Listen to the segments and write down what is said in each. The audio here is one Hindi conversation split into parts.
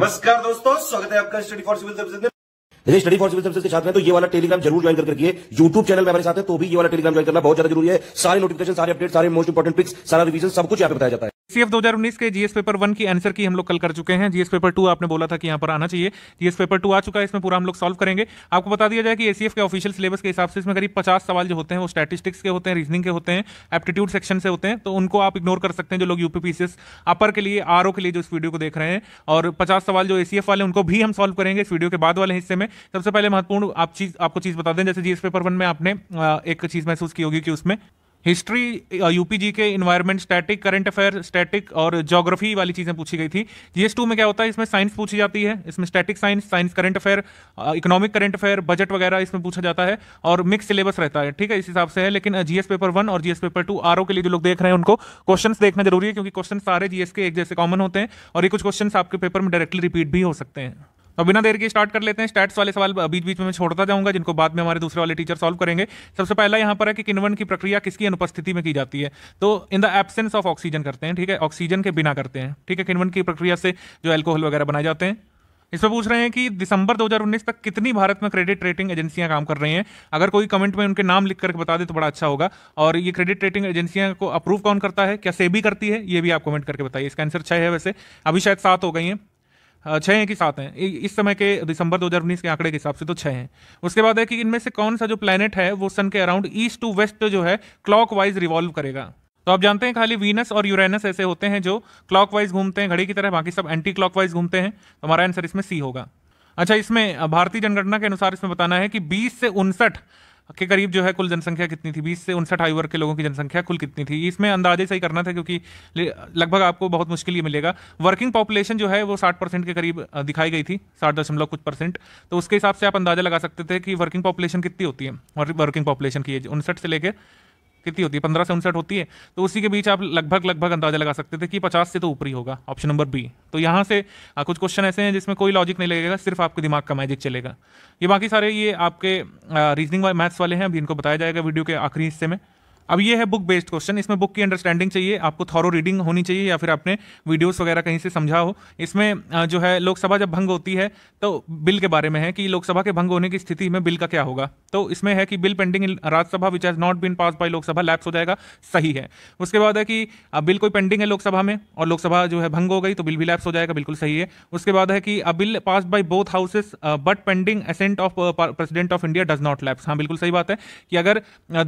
नमस्कार दोस्तों स्वागत है आपका स्टडी फॉर सिविल सर्विस में यदि स्टडी फॉर सिविल सर्विस के साथ में तो ये वाला टेलीग्राम जरूर ज्वाइन करके रखिए यूट्यूब चैनल में हमारे साथ है तो भी ये वाला टेलीग्राम ज्वाइन करना बहुत ज्यादा जरूरी है सारे नोटिफिकेशन सारे अपडेट सारे मोस्ट इंपॉर्टेंट पिक्स सारा रिवीजन सब कुछ यहाँ पे बताया जाता है सीएफ 2019 के जीएस पेपर वन की आंसर की हम लोग कल कर चुके हैं जीएस पेपर टू आपने बोला था कि यहाँ पर आना चाहिए जीएस पेपर टू आ चुका है इसमें पूरा हम लोग सॉल्व करेंगे आपको बता दिया जाए कि एसीएफ के ऑफिशियल सिलेबस के हिसाब से इसमें करीब पचास सवाल जो होते हैं वो स्टैटिस्टिक्स के होते हैं रीजनिंग के होते हैं एप्टीट्यूड सेक्शन से होते हैं तो उनको आप इग्नोर कर सकते हैं जो लोग यूपीपीसीएस अपर के लिए आर के लिए जो इस वीडियो को देख रहे हैं और पचास सवाल जो एसीएफ वाले उनको भी हम सॉल्व करेंगे इस वीडियो के बाद वाले हिस्से में सबसे पहले महत्वपूर्ण आप चीज आपको चीज बता दें जैसे जीएस पेपर वन में आपने एक चीज महसूस की होगी कि उसमें history UP G K environment static current affair static और जोग्राफी वाली चीज़ें पूछी गई थी जीएस टू में क्या होता है इसमें साइंस पूछी जाती है इसमें static science science current affair economic current affair budget वगैरह इसमें पूछा जाता है और मिक्स सिलेबस रहता है ठीक है इस हिसाब से है लेकिन जीएस पेपर वन और जीएस पेपर टू आर के लिए जो लोग देख रहे हैं उनको क्वेश्चन देखना जरूरी है क्योंकि क्वेश्चन सारे जीएस के एक जैसे कॉमन होते हैं और ये कुछ क्वेश्चन आपके पेपर में डायरेक्टली रिपीट भी हो सकते हैं अब बिना देर के स्टार्ट कर लेते हैं स्टैट्स वाले सवाल बीच बीच में मैं छोड़ता जाऊंगा जिनको बाद में हमारे दूसरे वाले टीचर सॉल्व करेंगे सबसे पहला यहाँ पर है कि किनवन की प्रक्रिया किसकी अनुपस्थिति में की जाती है तो in the absence of oxygen करते हैं ठीक है ऑक्सीजन के बिना करते हैं ठीक है किनवन की प्रक्रिया से जो एल्कोहल वगैरह बनाए जाते हैं इसमें पूछ रहे हैं कि दिसंबर 2019 तक कितनी भारत में क्रेडिट रेटिंग एजेंसियां काम कर रही हैं अगर कोई कमेंट में उनके नाम लिख करके बता दे तो बड़ा अच्छा होगा और ये क्रेडिट रेटिंग एजेंसियां को अप्रूव कौन करता है क्या सेबी करती है ये भी आप कमेंट करके बताइए इसका आंसर छः है वैसे अभी शायद सात हो गई हैं हाँ, छः हैं कि सात हैं इस समय के दिसंबर दो के आंकड़े के हिसाब से तो छः हैं उसके बाद है कि इनमें से कौन सा जो प्लानट है वो सन के अराउंड ईस्ट टू वेस्ट जो है क्लॉक रिवॉल्व करेगा तो आप जानते हैं खाली वीनस और यूरेनस ऐसे होते हैं जो क्लॉकवाइज घूमते हैं घड़ी की तरह बाकी सब एंटी क्लॉकवाइज घूमते हैं तो हमारा आंसर इसमें सी होगा अच्छा इसमें भारतीय जनगणना के अनुसार इसमें बताना है कि 20 से उनसठ के करीब जो है कुल जनसंख्या कितनी थी बीस से उनसठ आयु वर्ग के लोगों की जनसंख्या कुल कितनी थी इसमें अंदाजे सही करना था क्योंकि लगभग आपको बहुत मुश्किल ही मिलेगा वर्किंग पॉपुलेशन जो है वो साठ परसेंट के करीब दिखाई गई थी साठ दशमलव कुछ परसेंट तो उसके हिसाब से आप अंदाजा लगा सकते थे कि वर्किंग पॉपुलेशन कितनी होती है वर्किंग पॉपुलेशन की एज उनसठ से लेकर कितनी होती है पंद्रह से उनसठ होती है तो उसी के बीच आप लगभग लगभग अंदाजा लगा सकते थे कि पचास से तो ऊपरी होगा ऑप्शन नंबर बी तो यहाँ से आ, कुछ क्वेश्चन ऐसे हैं जिसमें कोई लॉजिक नहीं लगेगा सिर्फ आपके दिमाग का मैजिक चलेगा ये बाकी सारे ये आपके रीजनिंग मैथ्स वाले हैं अभी इनको बताया जाएगा वीडियो के आखिरी हिस्से में अब ये है बुक बेस्ड क्वेश्चन इसमें बुक की अंडरस्टैंडिंग चाहिए आपको थॉरो रीडिंग होनी चाहिए या फिर आपने वीडियोस वगैरह कहीं से समझा हो इसमें जो है लोकसभा जब भंग होती है तो बिल के बारे में है कि लोकसभा के भंग होने की स्थिति में बिल का क्या होगा तो इसमें है कि bill pending Rajya Sabha which has not been pass by Lok Sabha lapse हो जाएगा सही है उसके बाद है कि बिल कोई पेंडिंग है लोकसभा में और लोकसभा जो है भंग हो गई तो बिल भी लैप्स हो जाएगा बिल्कुल सही है उसके बाद है कि अब bill pass by both houses but pending assent of president of India does not lapse हाँ बिल्कुल सही बात है कि अगर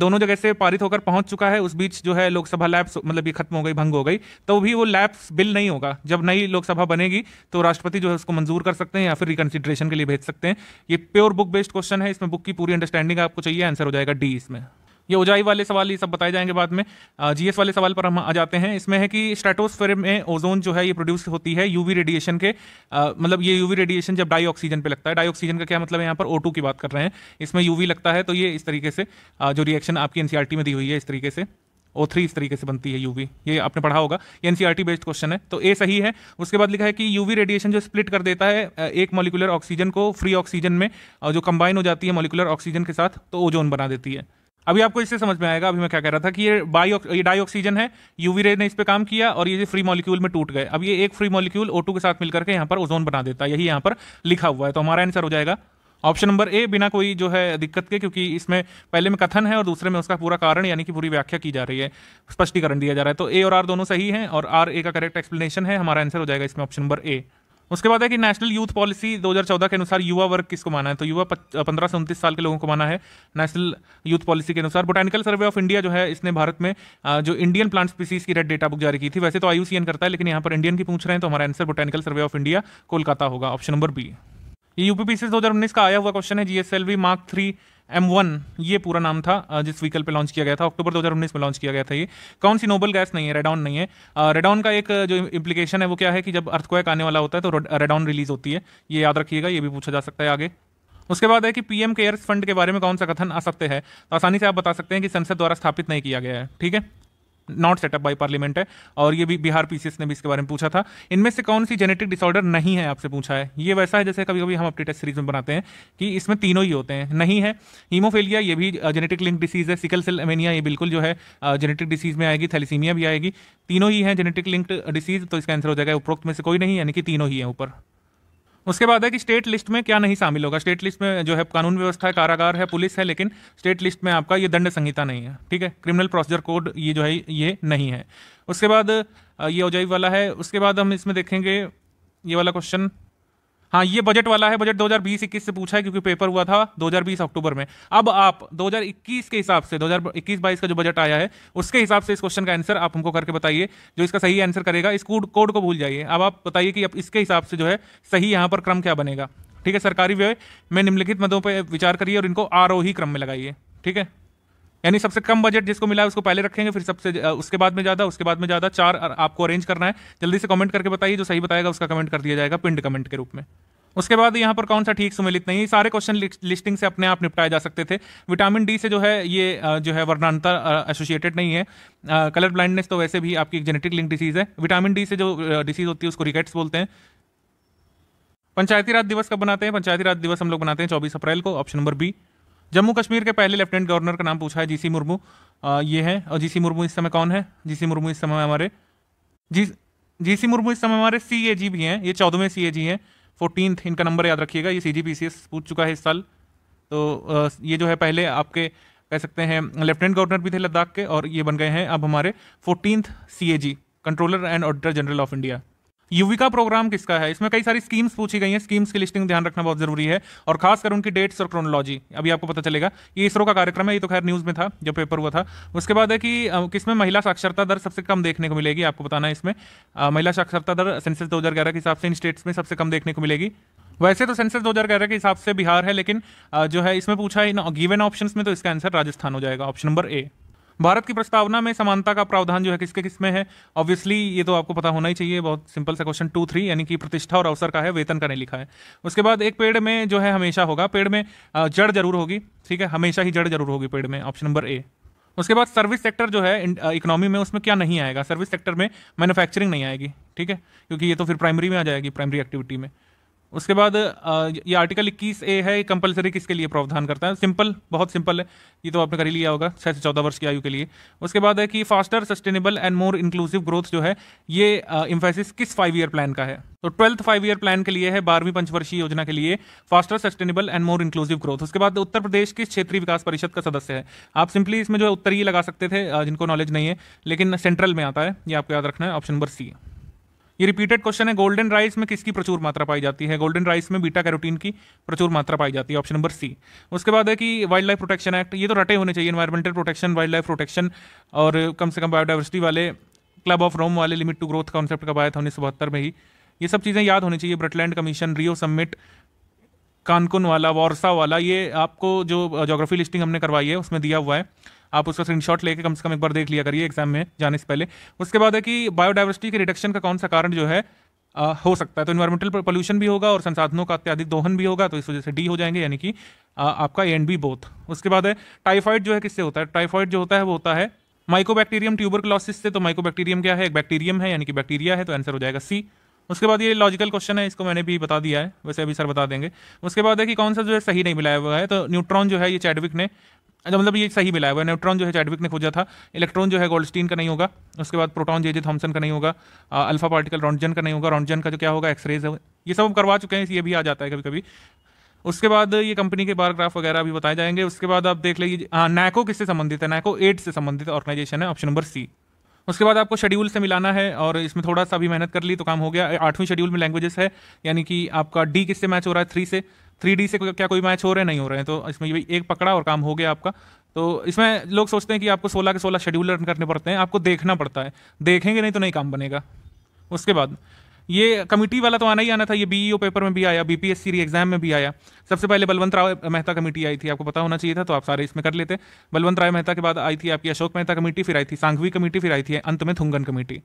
दोनों जगह से पारित होकर पहुंच चुका है उस बीच जो है लोकसभा लैब्स मतलब ये खत्म हो गई भंग हो गई तो भी वो लैब्स बिल नहीं होगा जब नई लोकसभा बनेगी तो राष्ट्रपति जो है उसको मंजूर कर सकते हैं या फिर रिकन्सिड्रेशन के लिए भेज सकते हैं ये प्योर बुक बेस्ड क्वेश्चन है इसमें बुक की पूरी अंडरस्टैंडिंग आपको चाहिए आंसर हो जाएगा डी इसमें ये ओजाई वाले सवाल ये सब बताए जाएंगे बाद में जीएस वाले सवाल पर हम आ जाते हैं इसमें है कि स्ट्रेटोस्फेयर में ओजोन जो है ये प्रोड्यूस होती है यूवी रेडिएशन के मतलब ये यूवी रेडिएशन जब डाई ऑक्सीजन पर लगता है डाई ऑक्सीजन का क्या मतलब है यहाँ पर ओ की बात कर रहे हैं इसमें यूवी लगता है तो ये इस तरीके से जो रिएक्शन आपकी एनसीआरटी e में दी हुई है इस तरीके से ओ थ्री इस तरीके से बनती है यूवी ये आपने पढ़ा होगा ये एनसीईआरटी बेस्ड क्वेश्चन है तो ए सही है उसके बाद लिखा है कि यूवी रेडिएशन जो स्प्लिट कर देता है एक मोलिकुलर ऑक्सीजन को फ्री ऑक्सीजन में जो कंबाइन हो जाती है मोलिकुलर ऑक्सीजन के साथ तो ओजोन बना देती है अभी आपको इससे समझ में आएगा अभी मैं क्या कह रहा था कि ये बाई ये डाई ऑक्सीजन है यूवी रे ने इस पर काम किया और ये फ्री मॉलिक्यूल में टूट गए अब ये एक फ्री मॉलिक्यूल ओ के साथ मिलकर के यहाँ पर ओजोन बना देता है यही यहाँ पर लिखा हुआ है तो हमारा आंसर हो जाएगा ऑप्शन नंबर ए बिना कोई जो है दिक्कत के क्योंकि इसमें पहले में कथन है और दूसरे में उसका पूरा कारण यानी कि पूरी व्याख्या की जा रही है स्पष्टीकरण दिया जा रहा है तो ए और आर दोनों सही हैं और आर ए का करेक्ट एक्सप्लेनेशन है हमारा आंसर हो जाएगा इसमें ऑप्शन नंबर ए उसके बाद है कि नेशनल यूथ पॉलिसी 2014 के अनुसार युवा वर्ग किसको माना है तो युवा पंद्रह से उनतीस साल के लोगों को माना है नेशनल यूथ पॉलिसी के अनुसार बोटानिकल सर्वे ऑफ इंडिया जो है इसने भारत में जो इंडियन प्लांट स्पीसीज की रेड डेटा बुक जारी की थी वैसे तो आयुसीएन करता है लेकिन यहाँ पर इंडियन की पूछ रहे हैं तो हमारा answer botanical survey of India Kolkata होगा ऑप्शन नंबर बी ये यूपीपीसी दो का आया हुआ क्वेश्चन है GSLV mark three M one ये पूरा नाम था जिस व्हीकल पे लॉन्च किया गया था अक्टूबर 2019 में लॉन्च किया गया था ये कौन सी नोबल गैस नहीं है रेडाउन नहीं है रेडाउन का एक जो इम्प्लीकेशन है वो क्या है कि जब अर्थक्वैक आने वाला होता है तो रेडाउन रिलीज होती है ये याद रखिएगा ये भी पूछा जा सकता है आगे उसके बाद है कि पीएम केयर्स फंड के बारे में कौन सा कथन आ सकते हैं तो आसानी से आप बता सकते हैं कि संसद द्वारा स्थापित नहीं किया गया है ठीक है नॉट सेटअप बाई पार्लियामेंट है और ये भी बिहार पीसीएस ने भी इसके बारे में पूछा था इनमें से कौन सी जेनेटिक डिसऑर्डर नहीं है आपसे पूछा है ये वैसा है जैसे कभी कभी हम अपनी टेस्ट सीरीज में बनाते हैं कि इसमें तीनों ही होते हैं नहीं है हीमोफेलिया ये भी जेनेटिक लिंक डिसीज है सिकल सेल एमेनिया ये बिल्कुल जो है जेनेटिक डिसीज में आएगी थैलीसीमिया भी आएगी तीनों ही है जेनेटिक लिंक्ड डिसीज तो इसका आंसर हो जाएगा उपरोक्त में से कोई नहीं यानी कि तीनों ही है ऊपर उसके बाद है कि स्टेट लिस्ट में क्या नहीं शामिल होगा स्टेट लिस्ट में जो है कानून व्यवस्था है कारागार है पुलिस है लेकिन स्टेट लिस्ट में आपका ये दंड संहिता नहीं है ठीक है क्रिमिनल प्रोसीजर कोड ये जो है ये नहीं है उसके बाद ये ओजाई वाला है उसके बाद हम इसमें देखेंगे ये वाला क्वेश्चन हाँ ये बजट वाला है बजट 2020-21 से पूछा है क्योंकि पेपर हुआ था 2020 अक्टूबर में अब आप 2021 के हिसाब से 2021-22 का जो बजट आया है उसके हिसाब से इस क्वेश्चन का आंसर आप हमको करके बताइए जो इसका सही आंसर करेगा इस कोड कोड को भूल जाइए अब आप बताइए कि अब इसके हिसाब से जो है सही यहाँ पर क्रम क्या बनेगा ठीक है सरकारी व्यय में निम्नलिखित मदों पर विचार करिए और इनको आरोही क्रम में लगाइए ठीक है यानी सबसे कम बजट जिसको मिला है उसको पहले रखेंगे फिर सबसे उसके बाद में ज़्यादा उसके बाद में ज़्यादा चार आपको अरेंज करना है जल्दी से कमेंट करके बताइए जो सही बताएगा उसका कमेंट कर दिया जाएगा पिंड कमेंट के रूप में उसके बाद यहाँ पर कौन सा ठीक सुमेलित नहीं सारे क्वेश्चन लिस्टिंग से अपने आप निपटाए जा सकते थे विटामिन डी से जो है ये जो है वर्णांतर एसोसिएटेड नहीं है कलर ब्लाइंडनेस तो वैसे भी आपकी जेनेटिक लिंक डिसीज़ है विटामिन डी से जो डिसीज़ होती है उसको रिकेट्स बोलते हैं पंचायती राज दिवस कब बनाते हैं पंचायती राज दिवस हम लोग बनाते हैं चौबीस अप्रैल को option number B Jammu Kashmir के पहले लेफ्टिनेंट गवर्नर का नाम पूछा है जी सी मुर्मू ये है और जी सी मुर्मू इस समय कौन है जी सी मुर्मू इस समय हमारे जी जी सी मुर्मू इस समय हमारे सी ए जी भी हैं ये चौदहवें सी ए जी हैं फोर्टीन इनका नंबर याद रखिएगा ये सी जी पी सी एस पूछ चुका है इस साल तो ये जो है पहले आपके कह सकते हैं लेफ्टिनेंट गवर्नर भी थे लद्दाख के और ये बन गए हैं अब हमारे fourteen C A G controller and auditor general of India Yuvika programme किसका है इसमें कई सारी स्कीम्स पूछी गई हैं स्कीम्स की लिस्टिंग ध्यान रखना बहुत जरूरी है और खासकर उनकी डेट्स और क्रोनोलॉजी अभी आपको पता चलेगा ये इसरो का कार्यक्रम है ये तो खैर न्यूज़ में था जब पेपर हुआ था उसके बाद है कि किसमें महिला साक्षरता दर सबसे कम देखने को मिलेगी आपको बताना है इसमें महिला साक्षरता दर सेंसस दो के हिसाब से इन स्टेट्स में सबसे कम देखने को मिलेगी वैसे तो सेंसस ग्यारह के हिसाब से बिहार है लेकिन जो है इसमें पूछा है गिवन ऑप्शंस में तो इसका आंसर राजस्थान हो जाएगा ऑप्शन नंबर ए भारत की प्रस्तावना में समानता का प्रावधान जो है किसके किस में है ऑब्वियसली ये तो आपको पता होना ही चाहिए बहुत सिंपल सा क्वेश्चन टू थ्री यानी कि प्रतिष्ठा और अवसर का है वेतन का नहीं लिखा है उसके बाद एक पेड़ में जो है हमेशा होगा पेड़ में जड़ जरूर होगी ठीक है हमेशा ही जड़ जरूर होगी पेड़ में ऑप्शन नंबर ए उसके बाद सर्विस सेक्टर जो है इकोनॉमी में उसमें क्या नहीं आएगा सर्विस सेक्टर में मैन्युफैक्चरिंग नहीं आएगी ठीक है क्योंकि ये तो फिर प्राइमरी में आ जाएगी प्राइमरी एक्टिविटी में उसके बाद ये आर्टिकल 21 ए है कंपलसरी किसके लिए प्रावधान करता है सिंपल बहुत सिंपल है ये तो आपने कर ही लिया होगा छः से चौदह वर्ष की आयु के लिए उसके बाद है कि faster sustainable and more inclusive growth जो है ये इम्फेसिस किस फाइव ईयर प्लान का है तो ट्वेल्थ फाइव ईयर प्लान के लिए है बारहवीं पंचवर्षीय योजना के लिए faster sustainable and more inclusive growth उसके बाद उत्तर प्रदेश किस क्षेत्रीय विकास परिषद का सदस्य है आप सिंपली इसमें जो है उत्तर ही लगा सकते थे जिनको नॉलेज नहीं है लेकिन सेंट्रल में आता है ये आपको याद रखना है ऑप्शन नंबर सी ये रिपीटेड क्वेश्चन है गोल्डन राइस में किसकी प्रचुर मात्रा पाई जाती है गोल्डन राइस में बीटा कैरोटीन की प्रचुर मात्रा पाई जाती है ऑप्शन नंबर सी उसके बाद है कि वाइल्ड लाइफ प्रोटेक्शन एक्ट ये तो रटे होने चाहिए environmental protection wildlife protection और कम से कम बायोडाइवर्सिटी वाले क्लब ऑफ रोम वाले लिमिट टू ग्रोथ कॉन्सेप्ट कब आया था उन्नीस में ही ये सब चीज़ें याद होनी चाहिए Brundtland commission Rio summit Cancun वाला वारसा वाला ये आपको जो जोग्राफी लिस्टिंग हमने करवाई है उसमें दिया हुआ है आप उसका स्क्रीनशॉट लेके कम से कम एक बार देख लिया करिए एग्जाम में जाने से पहले उसके बाद है कि बायोडाइवर्सिटी के रिडक्शन का कौन सा कारण जो है आ, हो सकता है तो इन्वायरमेंटल पोल्यूशन भी होगा और संसाधनों का अत्याधिक दोहन भी होगा तो इस वजह से डी हो जाएंगे यानी कि आपका एंड बी बोथ उसके बाद है टाइफाइड जो है किससे होता है टाइफाइड जो होता है वो होता है माइकोबैक्टीरियम ट्यूबरक्लोसिस से तो माइकोबैक्टीरियम क्या है एक बैक्टीरियम है यानी कि बैक्टीरिया है तो आंसर हो जाएगा सी उसके बाद ये लॉजिकल क्वेश्चन है इसको मैंने भी बता दिया है वैसे अभी सर बता देंगे उसके बाद है कि कौन सा जो है सही नहीं मिलाया हुआ है तो न्यूट्रॉन जो है ये चैडविक ने अच्छा मतलब ये सही मिला है न्यूट्रॉन जो है चैडविक ने खोजा था इलेक्ट्रॉन जो है गोल्डस्टीन का नहीं होगा उसके बाद प्रोटॉन जे जे थॉमसन का नहीं होगा अल्फा पार्टिकल रॉन्जन का नहीं होगा रॉन्जन का जो क्या होगा एक्सरेज है ये सब करवा चुके हैं ये भी आ जाता है कभी कभी उसके बाद ये कंपनी के बारग्राफ वगैरह भी बताए जाएंगे उसके बाद आप देख लीजिए नैको किससे संबंधित है नैको एड्स से संबंधित ऑर्गेनाइजेशन है ऑप्शन नंबर सी उसके बाद आपको शेड्यूल से मिलाना है और इसमें थोड़ा सा भी मेहनत कर ली तो काम हो गया आठवीं शेड्यूल में लैंग्वेजेस है यानी कि आपका डी किससे मैच हो रहा है थ्री से थ्री डी से क्या कोई मैच हो रहे नहीं हो रहे हैं तो इसमें ये एक पकड़ा और काम हो गया आपका तो इसमें लोग सोचते हैं कि आपको सोलह के सोलह शेड्यूल रन करने पड़ते हैं आपको देखना पड़ता है देखेंगे नहीं तो नहीं काम बनेगा उसके बाद ये कमेटी वाला तो आना ही आना था ये बीईओ पेपर e में भी आया बीपीएससी री एग्जाम में भी आया सबसे पहले बलवंत राय मेहता कमेटी आई थी आपको पता होना चाहिए था तो आप सारे इसमें कर लेते बलवंत राय मेहता के बाद आई थी आपकी अशोक मेहता कमेटी फिर आई थी सांघवी कमेटी फिर आई थी अंत में थुंगन कमेटी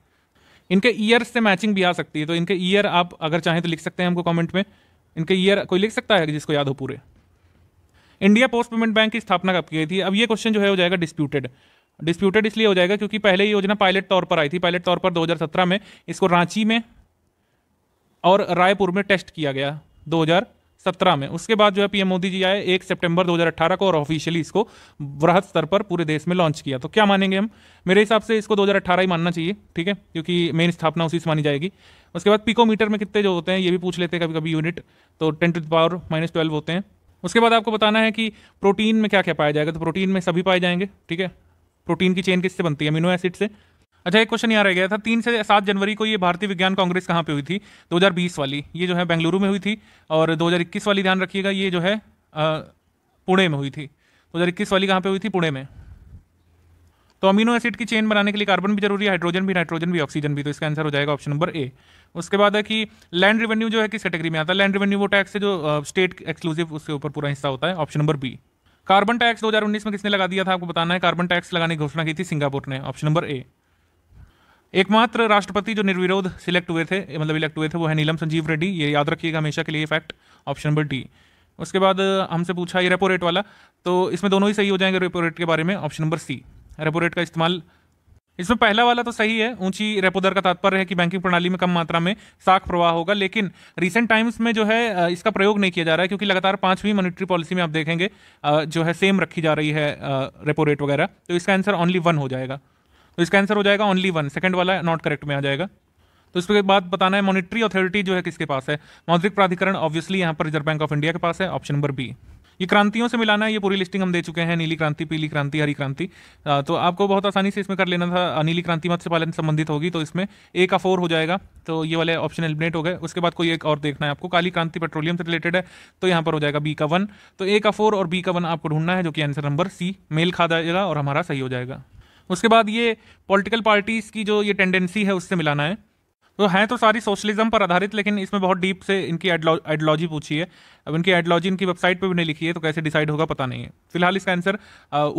इनके ईयर से मैचिंग भी आ सकती है तो इनके ईयर आप अगर चाहें तो लिख सकते हैं हमको कमेंट में इनके ईयर कोई लिख सकता है जिसको याद हो पूरे इंडिया पोस्ट पेमेंट बैंक की स्थापना कब की गई थी अब ये क्वेश्चन जो है हो जाएगा डिस्प्यूटेड डिस्प्यूटेड इसलिए हो जाएगा क्योंकि पहले ये योजना पायलट तौर पर आई थी पायलट तौर पर 2017 में इसको रांची में और रायपुर में टेस्ट किया गया 2017 में उसके बाद जो है पीएम मोदी जी आए एक सितंबर 2018 को और ऑफिशियली इसको वृहद स्तर पर पूरे देश में लॉन्च किया तो क्या मानेंगे हम मेरे हिसाब से इसको 2018 ही मानना चाहिए ठीक है क्योंकि मेन स्थापना उसी से मानी जाएगी उसके बाद पिकोमीटर में कितने जो होते हैं ये भी पूछ लेते हैं कभी कभी यूनिट तो ten to power minus twelve होते हैं उसके बाद आपको बताना है कि प्रोटीन में क्या क्या पाया जाएगा तो प्रोटीन में सभी पाए जाएंगे ठीक है प्रोटीन की चेन किससे बनती है अमीनो एसिड से अच्छा एक क्वेश्चन यहाँ रह गया था तीन से सात जनवरी को ये भारतीय विज्ञान कांग्रेस कहाँ पे हुई थी 2020 वाली ये जो है बेंगलुरु में हुई थी और 2021 वाली ध्यान रखिएगा ये जो है पुणे में हुई थी 2021 वाली कहाँ पे हुई थी पुणे में तो अमीनो एसिड की चेन बनाने के लिए कार्बन भी जरूरी है हाइड्रोजन भी नाइट्रोजन भी ऑक्सीजन भी तो इसका आंसर हो जाएगा ऑप्शन नंबर ए उसके बाद है कि लैंड रेवेन्यू जो है किस कैटेगरी में आता है लैंड रेवेन्यू वो टैक्स है जो स्टेट एक्सक्लूसिव उसके ऊपर पूरा हिस्सा होता है option number B carbon tax 2019 में किसने लगा दिया था आपको बताना है कार्बन टैक्स लगाने की घोषणा की थी सिंगापुर ने ऑप्शन नंबर ए एकमात्र राष्ट्रपति जो निर्विरोध सिलेक्ट हुए थे मतलब इलेक्ट हुए थे वो है नीलम संजीव रेड्डी ये याद रखिएगा हमेशा के लिए फैक्ट ऑप्शन नंबर डी उसके बाद हमसे पूछा ये रेपो रेट वाला तो इसमें दोनों ही सही हो जाएंगे रेपो रेट के बारे में option number C repo rate का इस्तेमाल इसमें पहला वाला तो सही है ऊंची रेपो दर का तात्पर्य है कि बैंकिंग प्रणाली में कम मात्रा में साख प्रवाह होगा लेकिन रिसेंट टाइम्स में जो है इसका प्रयोग नहीं किया जा रहा है क्योंकि लगातार पांचवी मॉनिटरी पॉलिसी में आप देखेंगे जो है सेम रखी जा रही है रेपो रेट वगैरह तो इसका आंसर ओनली वन हो जाएगा तो इसका आंसर हो जाएगा ओनली वन सेकंड वाला नॉट करेक्ट में आ जाएगा तो इसके बाद बताना है मॉनिटरी अथॉरिटी जो है किसके पास है मौद्रिक प्राधिकरण ऑब्वियसली यहाँ पर रिजर्व बैंक ऑफ इंडिया के पास है ऑप्शन नंबर बी ये क्रांतियों से मिलाना है ये पूरी लिस्टिंग हम दे चुके हैं नीली क्रांति पीली क्रांति हरी क्रांति तो आपको बहुत आसानी से इसमें कर लेना था नीली क्रांति मत्स्य पालन संबंधित होगी तो इसमें ए का फोर हो जाएगा तो ये वाले ऑप्शन एलिमिनेट हो गए उसके बाद कोई एक और देखना है आपको काली क्रांति पेट्रोलियम से रिलेटेड है तो यहाँ पर हो जाएगा बी का वन तो ए का फोर और बी का वन आपको ढूंढना है जो कि आंसर नंबर सी मेल खा जाएगा और हमारा सही हो जाएगा उसके बाद ये पॉलिटिकल पार्टीज़ की जो ये टेंडेंसी है उससे मिलाना है तो हैं तो सारी सोशलिज्म पर आधारित लेकिन इसमें बहुत डीप से इनकी आइडियोलॉजी पूछी है अब इनकी आइडियोलॉजी इनकी वेबसाइट पर भी नहीं लिखी है तो कैसे डिसाइड होगा पता नहीं है फिलहाल इसका आंसर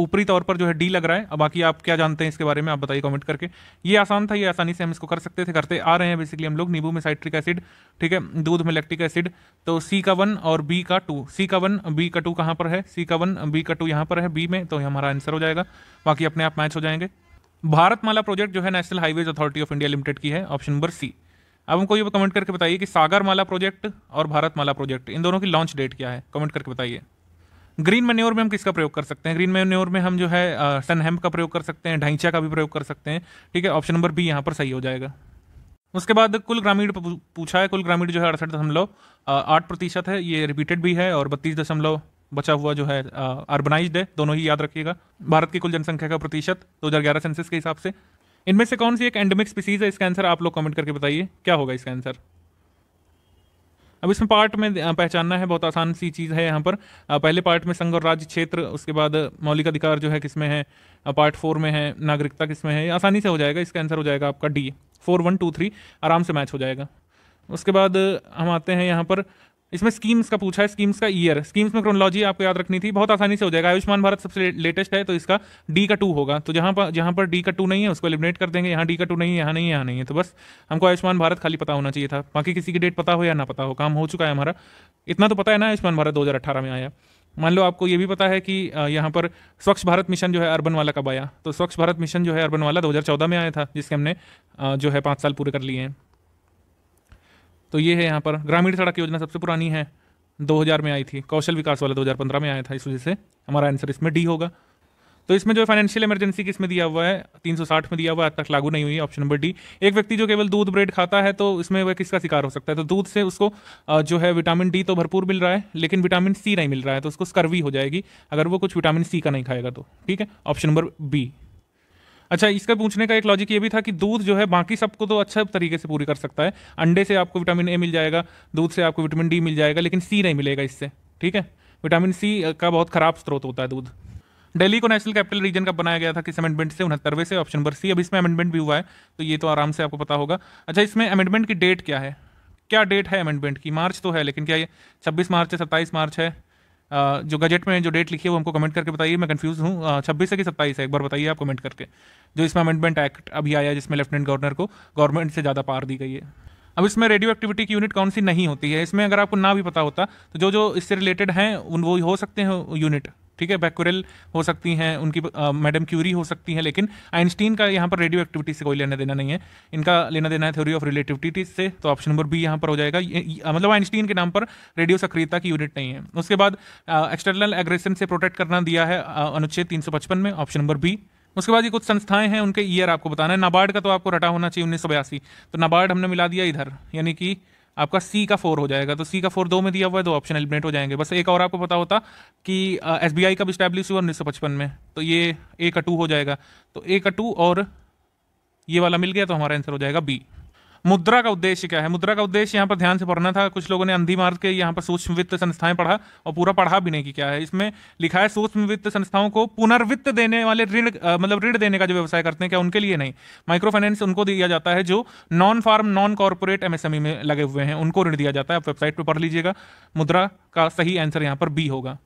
ऊपरी तौर पर जो है डी लग रहा है अब बाकी आप क्या जानते हैं इसके बारे में आप बताइए कॉमेंट करके ये आसान था ये आसानी से हम इसको कर सकते थे करते आ रहे हैं बेसिकली हम लोग नींबू में साइट्रिक एसिड ठीक है दूध में लैक्टिक एसिड तो सी का वन और बी का टू सी का वन बी का टू कहाँ पर है सी का वन बी का टू यहाँ पर है बी में तो हमारा आंसर हो जाएगा बाकी अपने आप मैच हो जाएंगे भारतमाला प्रोजेक्ट जो है national highways authority of India limited की है ऑप्शन नंबर सी अब हमको ये कमेंट करके बताइए कि सागरमाला प्रोजेक्ट और भारतमाला प्रोजेक्ट इन दोनों की लॉन्च डेट क्या है कमेंट करके बताइए ग्रीन मेन्योर में हम किसका प्रयोग कर सकते हैं ग्रीन मेन्योर में हम जो है सनहेम का प्रयोग कर सकते हैं ढांचा का भी प्रयोग कर सकते हैं ठीक है ऑप्शन नंबर बी यहाँ पर सही हो जाएगा उसके बाद कुल ग्रामीण पूछा है कुल ग्रामीण जो है अड़सठ दशमलव आठ प्रतिशत है ये रिपीटेड भी है और बत्तीस दशमलव बचा हुआ जो है अर्बनाइज्ड है दोनों ही याद रखिएगा भारत की कुल जनसंख्या का प्रतिशत दो सेंसिस के हिसाब से इनमें से कौन सी एक एंडेमिक स्पीसीज है इसका आंसर आप लोग कमेंट करके बताइए क्या होगा इसका आंसर अब इसमें पार्ट में पहचानना है बहुत आसान सी चीज़ है यहाँ पर पहले पार्ट में संघ और राज्य क्षेत्र उसके बाद मौलिक अधिकार जो है किसमें है पार्ट फोर में है नागरिकता किसमें है आसानी से हो जाएगा इसका आंसर हो जाएगा आपका D four one two three आराम से मैच हो जाएगा उसके बाद हम आते हैं यहाँ पर इसमें स्कीम्स का पूछा है स्कीम्स का ईयर स्कीम्स में क्रोनोलॉजी आपको याद रखनी थी बहुत आसानी से हो जाएगा आयुष्मान भारत सबसे लेटेस्ट है तो इसका डी का टू होगा तो जहां पर जहाँ पर डी का टू नहीं है उसको एलिमिनेट कर देंगे यहाँ डी का टू नहीं है यहाँ नहीं है यहाँ नहीं है तो बस हमको आयुष्मान भारत खाली पता होना चाहिए था बाकी किसी की डेट पता हो या ना पता हो काम हो चुका है हमारा इतना तो पता है ना आयुष्मान भारत दो में आया मान लो आपको ये भी पता है कि यहाँ पर स्वच्छ भारत मिशन जो है अर्बन वाला कब आया तो स्वच्छ भारत मिशन जो है अर्बन वाला दो में आया था जिसके हमने जो है पाँच साल पूरे कर लिए हैं तो ये है यहाँ पर ग्रामीण सड़क योजना सबसे पुरानी है 2000 में आई थी कौशल विकास वाला 2015 में आया था इस वजह से हमारा आंसर इसमें डी होगा तो इसमें जो फाइनेंशियल इमरजेंसी में दिया हुआ है 360 में दिया हुआ है आज तक लागू नहीं हुई है ऑप्शन नंबर डी एक व्यक्ति जो केवल दूध ब्रेड खाता है तो इसमें वह किसका शिकार हो सकता है तो दूध से उसको जो है विटामिन डी तो भरपूर मिल रहा है लेकिन विटामिन सी नहीं मिल रहा है तो उसको स्कर्वी हो जाएगी अगर वो कुछ विटामिन सी का नहीं खाएगा तो ठीक है ऑप्शन नंबर बी अच्छा इसका पूछने का एक लॉजिक ये भी था कि दूध जो है बाकी सबको तो अच्छा तरीके से पूरी कर सकता है अंडे से आपको विटामिन ए मिल जाएगा दूध से आपको विटामिन डी मिल जाएगा लेकिन सी नहीं मिलेगा इससे ठीक है विटामिन सी का बहुत खराब स्रोत होता है दूध दिल्ली को नेशनल कैपिटल रीजन का बनाया गया था किस अमेंडमेंट से उनहत्तरवे से ऑप्शन नंबर सी अब इसमें अमेंडमेंट भी हुआ है तो ये तो आराम से आपको पता होगा अच्छा इसमें अमेंडमेंट की डेट क्या है क्या डेट है अमेंडमेंट की मार्च तो है लेकिन क्या ये छब्बीस मार्च है सत्ताईस मार्च है जो गजट में जो डेट लिखी है वो हमको कमेंट करके बताइए मैं कंफ्यूज हूँ छब्बीस है कि सत्ताईस है एक बार बताइए आप कमेंट करके जो इसमें अमेंडमेंट एक्ट अभी आया जिसमें लेफ्टिनेंट गवर्नर को गवर्नमेंट से ज़्यादा पार दी गई है अब इसमें रेडियो एक्टिविटी की यूनिट कौन सी नहीं होती है इसमें अगर आपको ना भी पता होता तो जो जो इससे रिलेटेड हैं उन वो हो सकते हैं यूनिट ठीक है बैकुरल हो सकती हैं उनकी मैडम क्यूरी हो सकती हैं लेकिन आइंस्टीन का यहाँ पर रेडियो एक्टिविटी से कोई लेना देना नहीं है इनका लेना देना है थ्योरी ऑफ रिलेटिविटी से तो ऑप्शन नंबर बी यहाँ पर हो जाएगा मतलब आइंस्टीन के नाम पर रेडियो सक्रियता की यूनिट नहीं है उसके बाद एक्सटर्नल एग्रेशन से प्रोटेक्ट करना दिया है अनुच्छेद तीन में ऑप्शन नंबर बी उसके बाद ये कुछ संस्थाएं हैं उनके ईयर आपको बताना है नाबार्ड का तो आपको रटा होना चाहिए उन्नीस तो नाबार्ड हमने मिला दिया इधर यानी कि आपका सी का फोर हो जाएगा तो सी का फोर दो में दिया हुआ है दो ऑप्शन एलिमिनेट हो जाएंगे बस एक और आपको पता होता कि एस बी आई कब स्टैब्लिश हुआ उन्नीस सौ पचपन में तो ये ए का टू हो जाएगा तो ए का टू और ये वाला मिल गया तो हमारा आंसर हो जाएगा बी मुद्रा का उद्देश्य क्या है मुद्रा का उद्देश्य यहाँ पर ध्यान से पढ़ना था कुछ लोगों ने अंधी मार्ग के यहाँ पर सूक्ष्म वित्त संस्थाएं पढ़ा और पूरा पढ़ा भी नहीं कि क्या है इसमें लिखा है सूक्ष्म वित्त संस्थाओं को पुनर्वित्त देने वाले ऋण मतलब ऋण देने का जो व्यवसाय करते हैं क्या उनके लिए नहीं माइक्रो फाइनेंस उनको दिया जाता है जो non farm non corporate MSME में लगे हुए हैं उनको ऋण दिया जाता है आप वेबसाइट पर पढ़ लीजिएगा मुद्रा का सही आंसर यहाँ पर बी होगा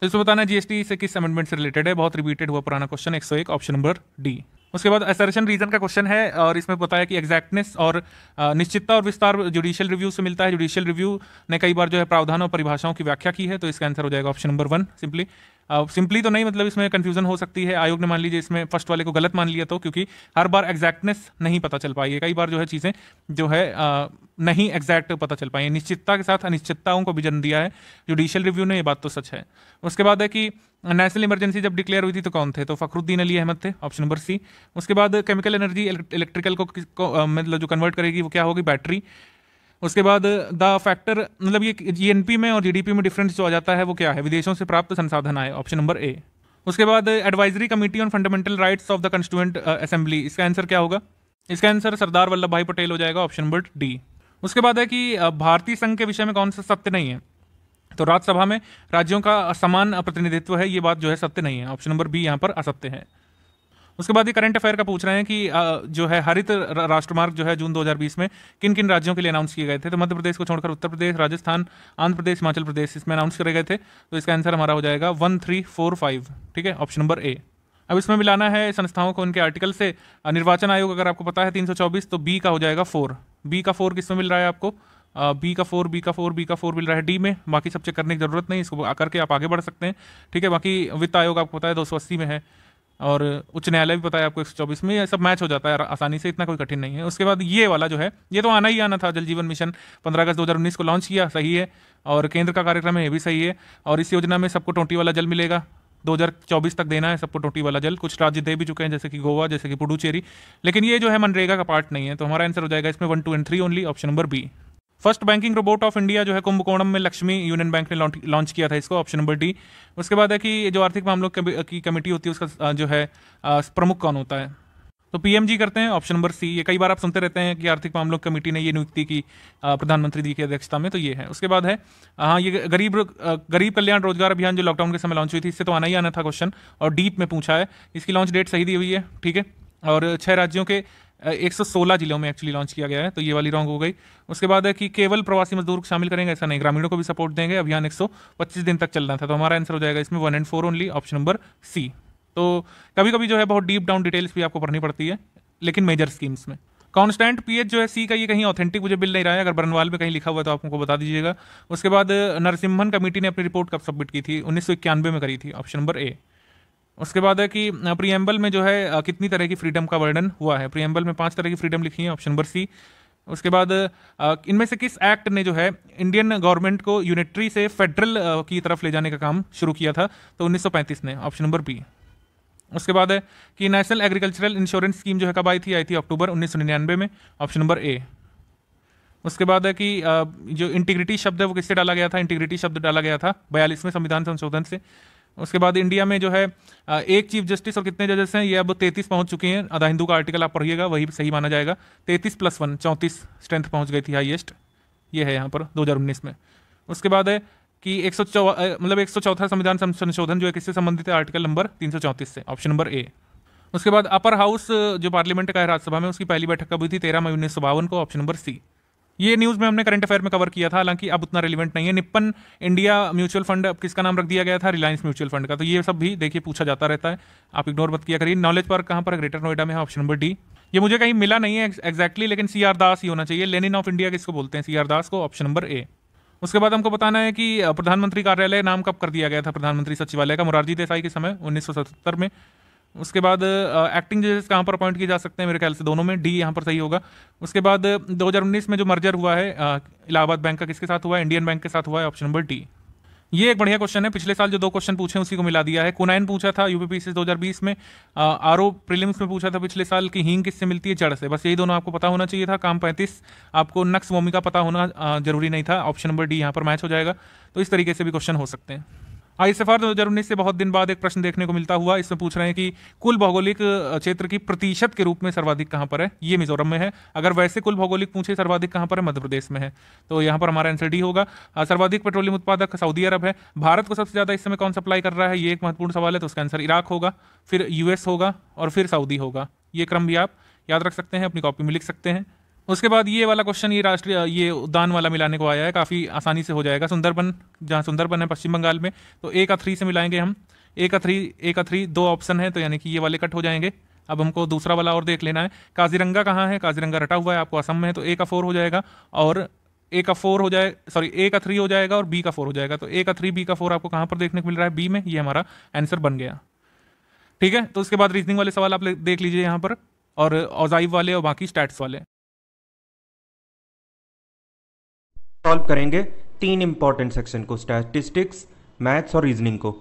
तो इसको बताना जीएसटी से किस अमेंडमेंट से रिलेटेड है बहुत रिपीटेड हुआ पुराना क्वेश्चन एक ऑप्शन नंबर डी उसके बाद असर्शन रीजन का क्वेश्चन है और इसमें बताया कि एग्जैक्टनेस और निश्चितता और विस्तार जुडिशियल रिव्यू से मिलता है जुडिशियल रिव्यू ने कई बार जो है प्रावधानों और परिभाषाओं की व्याख्या की है तो इसका आंसर हो जाएगा option number one simply simply uh, तो नहीं मतलब इसमें कन्फ्यूजन हो सकती है आयोग ने मान लीजिए इसमें फर्स्ट वाले को गलत मान लिया तो क्योंकि हर बार एग्जैक्टनेस नहीं पता चल पाई है कई बार जो है चीज़ें जो है uh, नहीं एग्जैक्ट पता चल पाई निश्चितता के साथ अनिश्चितताओं को भी जन्म दिया है जुडिशियल रिव्यू ने ये बात तो सच है उसके बाद है कि नेशनल uh, इमरजेंसी जब डिक्लेयर हुई थी तो कौन थे तो फखरुद्दीन अली अहमद थे ऑप्शन नंबर सी उसके बाद केमिकल एनर्जी इलेक्ट्रिकल को मतलब जो कन्वर्ट करेगी वो क्या होगी बैटरी उसके बाद द फैक्टर मतलब ये जीएनपी में और जीडीपी में डिफरेंस जो आ जाता है वो क्या है विदेशों से प्राप्त संसाधन आए ऑप्शन नंबर ए उसके बाद advisory committee on fundamental rights of the constituent assembly इसका आंसर क्या होगा इसका आंसर सरदार वल्लभ भाई पटेल हो जाएगा ऑप्शन नंबर डी उसके बाद है कि uh, भारतीय संघ के विषय में कौन सा सत्य नहीं है तो राज्यसभा में राज्यों का समान प्रतिनिधित्व है ये बात जो है सत्य नहीं है ऑप्शन नंबर बी यहाँ पर असत्य है उसके बाद ये करंट अफेयर का पूछ रहे हैं कि जो है हरित राष्ट्रमार्ग जो है जून 2020 में किन किन राज्यों के लिए अनाउंस किए गए थे तो मध्य प्रदेश को छोड़कर उत्तर प्रदेश राजस्थान आंध्र प्रदेश हिमाचल प्रदेश इसमें अनाउंस करे गए थे तो इसका आंसर हमारा हो जाएगा वन थ्री फोर फाइव ठीक है ऑप्शन नंबर ए अब इसमें मिलाना है संस्थाओं को उनके आर्टिकल से निर्वाचन आयोग अगर आपको पता है तीन तो बी का हो जाएगा फोर बी का फोर किस में मिल रहा है आपको बी का फोर बी का फोर बी का फोर मिल रहा है डी में बाकी सब चेक करने की जरूरत नहीं इसको करके आप आगे बढ़ सकते हैं ठीक है बाकी वित्त आयोग आपको पता है दो में है और उच्च न्यायालय भी बताया आपको एक में ये सब मैच हो जाता है आसानी से इतना कोई कठिन नहीं है उसके बाद ये वाला जो है ये तो आना ही आना था जल जीवन मिशन पंद्रह अगस्त दो को लॉन्च किया सही है और केंद्र का कार्यक्रम है ये भी सही है और इस योजना में सबको टोटी वाला जल मिलेगा 2024 तक देना है सबको टोटी वाला जल कुछ राज्य दे भी चुके हैं जैसे कि गोवा जैसे कि पुडुचेरी लेकिन ये जो है मनरेगा का पार्ट नहीं है तो हमारा आंसर हो जाएगा इसमें one two and three only option number B first banking robot of India जो है कुंभकोणम में लक्ष्मी यूनियन बैंक ने लॉन्च किया था इसको ऑप्शन नंबर डी उसके बाद है कि जो आर्थिक मामलों की कमेटी होती है उसका जो है प्रमुख कौन होता है तो पीएमजी करते हैं ऑप्शन नंबर सी ये कई बार आप सुनते रहते हैं कि आर्थिक मामलों कमेटी ने ये नियुक्ति की प्रधानमंत्री जी की अध्यक्षता में तो ये है उसके बाद है हाँ ये गरीब गरीब कल्याण रोजगार अभियान जो लॉकडाउन के समय लॉन्च हुई थी इससे तो आना ही आना था क्वेश्चन और डीप में पूछा है इसकी लॉन्च डेट सही दी हुई है ठीक है और छह राज्यों के एक सौ सोलह जिलों में एक्चुअली लॉन्च किया गया है तो ये वाली रॉन्ग हो गई उसके बाद है कि केवल प्रवासी मजदूर को शामिल करेंगे ऐसा नहीं ग्रामीणों को भी सपोर्ट देंगे अभियान एक सौ पच्चीस दिन तक चलना था तो हमारा आंसर हो जाएगा इसमें one and four only option number C तो कभी कभी जो है बहुत डीप डाउन डिटेल्स भी आपको पढ़नी पड़ती है लेकिन मेजर स्कीम्स में कॉन्स्टेंट पीएच जो है सी का ये कहीं ऑथेंटिक मुझे बिल नहीं रहा है अगर बरनवाल में कहीं लिखा हुआ तो आप उनको बता दीजिएगा उसके बाद नरसिम्हन कमेटी ने अपनी रिपोर्ट कब सबमिट की थी उन्नीस में करी थी ऑप्शन नंबर ए उसके बाद है कि प्रियम्बल में जो है कितनी तरह की फ्रीडम का वर्णन हुआ है प्रियम्बल में पांच तरह की फ्रीडम लिखी है ऑप्शन नंबर सी उसके बाद इनमें से किस एक्ट ने जो है इंडियन गवर्नमेंट को यूनिटरी से फेडरल की तरफ ले जाने का काम शुरू किया था तो 1935 ने ऑप्शन नंबर बी उसके बाद है कि नेशनल एग्रीकल्चरल इंश्योरेंस स्कीम जो है कब आई थी आई थी अक्टूबर 1999 में ऑप्शन नंबर ए उसके बाद है कि जो इंटीग्रिटी शब्द है वो किससे डाला गया था इंटीग्रिटी शब्द डाला गया था बयालीसवें संविधान संशोधन से उसके बाद इंडिया में जो है एक चीफ जस्टिस और कितने जजेस हैं ये अब तैतीस पहुंच चुके हैं आधा हिंदू का आर्टिकल आप पढ़िएगा वही सही माना जाएगा तैतीस प्लस वन चौंतीस स्ट्रेंथ पहुंच गई थी हाईएस्ट ये है यहाँ पर 2019 में उसके बाद है कि एक मतलब एक संविधान संशोधन जो है किससे संबंधित है आर्टिकल नंबर तीन से ऑप्शन नंबर ए उसके बाद अपर हाउस जो पार्लियामेंट का है राज्यसभा में उसकी पहली बैठक कब हुई थी तेरह मई उन्नीस को ऑप्शन नंबर सी ये न्यूज़ में हमने करंट अफेयर में कवर किया था हालांकि अब उतना रिलेवेंट नहीं है निप्पन इंडिया म्यूचुअल फंड किसका नाम रख दिया गया था रिलायंस म्यूचुअल फंड का तो ये सब भी देखिए पूछा जाता रहता है आप इग्नोर मत किया करिए नॉलेज पार्क कहां पर ग्रेटर नोएडा में है ऑप्शन नंबर डी ये मुझे कहीं मिला नहीं है एक्जैक्टली लेकिन सी आर दास ही होना चाहिए लेनिन ऑफ इंडिया किसको बोलते हैं सी आर दास को ऑप्शन नंबर ए उसके बाद हमको बताना है कि प्रधानमंत्री कार्यालय नाम कब कर दिया गया था प्रधानमंत्री सचिवालय का मोरारजी देसाई के समय उन्नीस में उसके बाद एक्टिंग जजेस कहाँ पर अपॉइंट किए जा सकते हैं मेरे ख्याल से दोनों में डी यहाँ पर सही होगा उसके बाद 2019 में जो मर्जर हुआ है इलाहाबाद बैंक का किसके साथ हुआ है इंडियन बैंक के साथ हुआ है ऑप्शन नंबर डी ये एक बढ़िया क्वेश्चन है पिछले साल जो दो क्वेश्चन पूछे उसी को मिला दिया है कुनाइन पूछा था यूपी से 2020 में आर ओ प्रिलिम्स में पूछा था पिछले साल की हींग किससे मिलती है जड़ से बस यही दोनों आपको पता होना चाहिए था काम पैंतीस आपको नक्स वोमी का पता होना जरूरी नहीं था ऑप्शन नंबर डी यहाँ पर मैच हो जाएगा तो इस तरीके से भी क्वेश्चन हो सकते हैं आई एस दो हजार उन्नीस से बहुत दिन बाद एक प्रश्न देखने को मिलता हुआ इसमें पूछ रहे हैं कि कुल भौगोलिक क्षेत्र की प्रतिशत के रूप में सर्वाधिक कहाँ पर है ये मिजोरम में है अगर वैसे कुल भौगोलिक पूछे सर्वाधिक कहाँ पर है मध्य प्रदेश में है तो यहाँ पर हमारा आंसर डी होगा सर्वाधिक पेट्रोलियम उत्पादक सऊदी अरब है भारत को सबसे ज्यादा इस समय कौन सप्लाई कर रहा है ये एक महत्वपूर्ण सवाल है तो उसका आंसर इराक होगा फिर यूएस होगा और फिर सऊदी होगा ये क्रम भी आप याद रख सकते हैं अपनी कॉपी में लिख सकते हैं उसके बाद ये वाला क्वेश्चन ये राष्ट्रीय ये उद्यान वाला मिलाने को आया है काफ़ी आसानी से हो जाएगा सुंदरबन जहाँ सुंदरबन है पश्चिम बंगाल में तो ए का थ्री से मिलाएंगे हम ए का थ्री ए का थ्री दो ऑप्शन है तो यानी कि ये वाले कट हो जाएंगे अब हमको दूसरा वाला और देख लेना है काजीरंगा कहाँ है काजीरंगा रटा हुआ है आपको असम में तो ए का फोर हो जाएगा और ए का फोर हो जाए सॉरी ए का थ्री हो जाएगा और बी का फोर हो जाएगा तो ए का थ्री बी का फोर आपको कहाँ पर देखने को मिल रहा है बी में ये हमारा आंसर बन गया ठीक है तो उसके बाद रीजनिंग वाले सवाल आप देख लीजिए यहाँ पर और औजाइब वाले और बाकी स्टैट्स वाले सॉल्व करेंगे तीन इंपॉर्टेंट सेक्शन को स्टैटिस्टिक्स मैथ्स और रीजनिंग को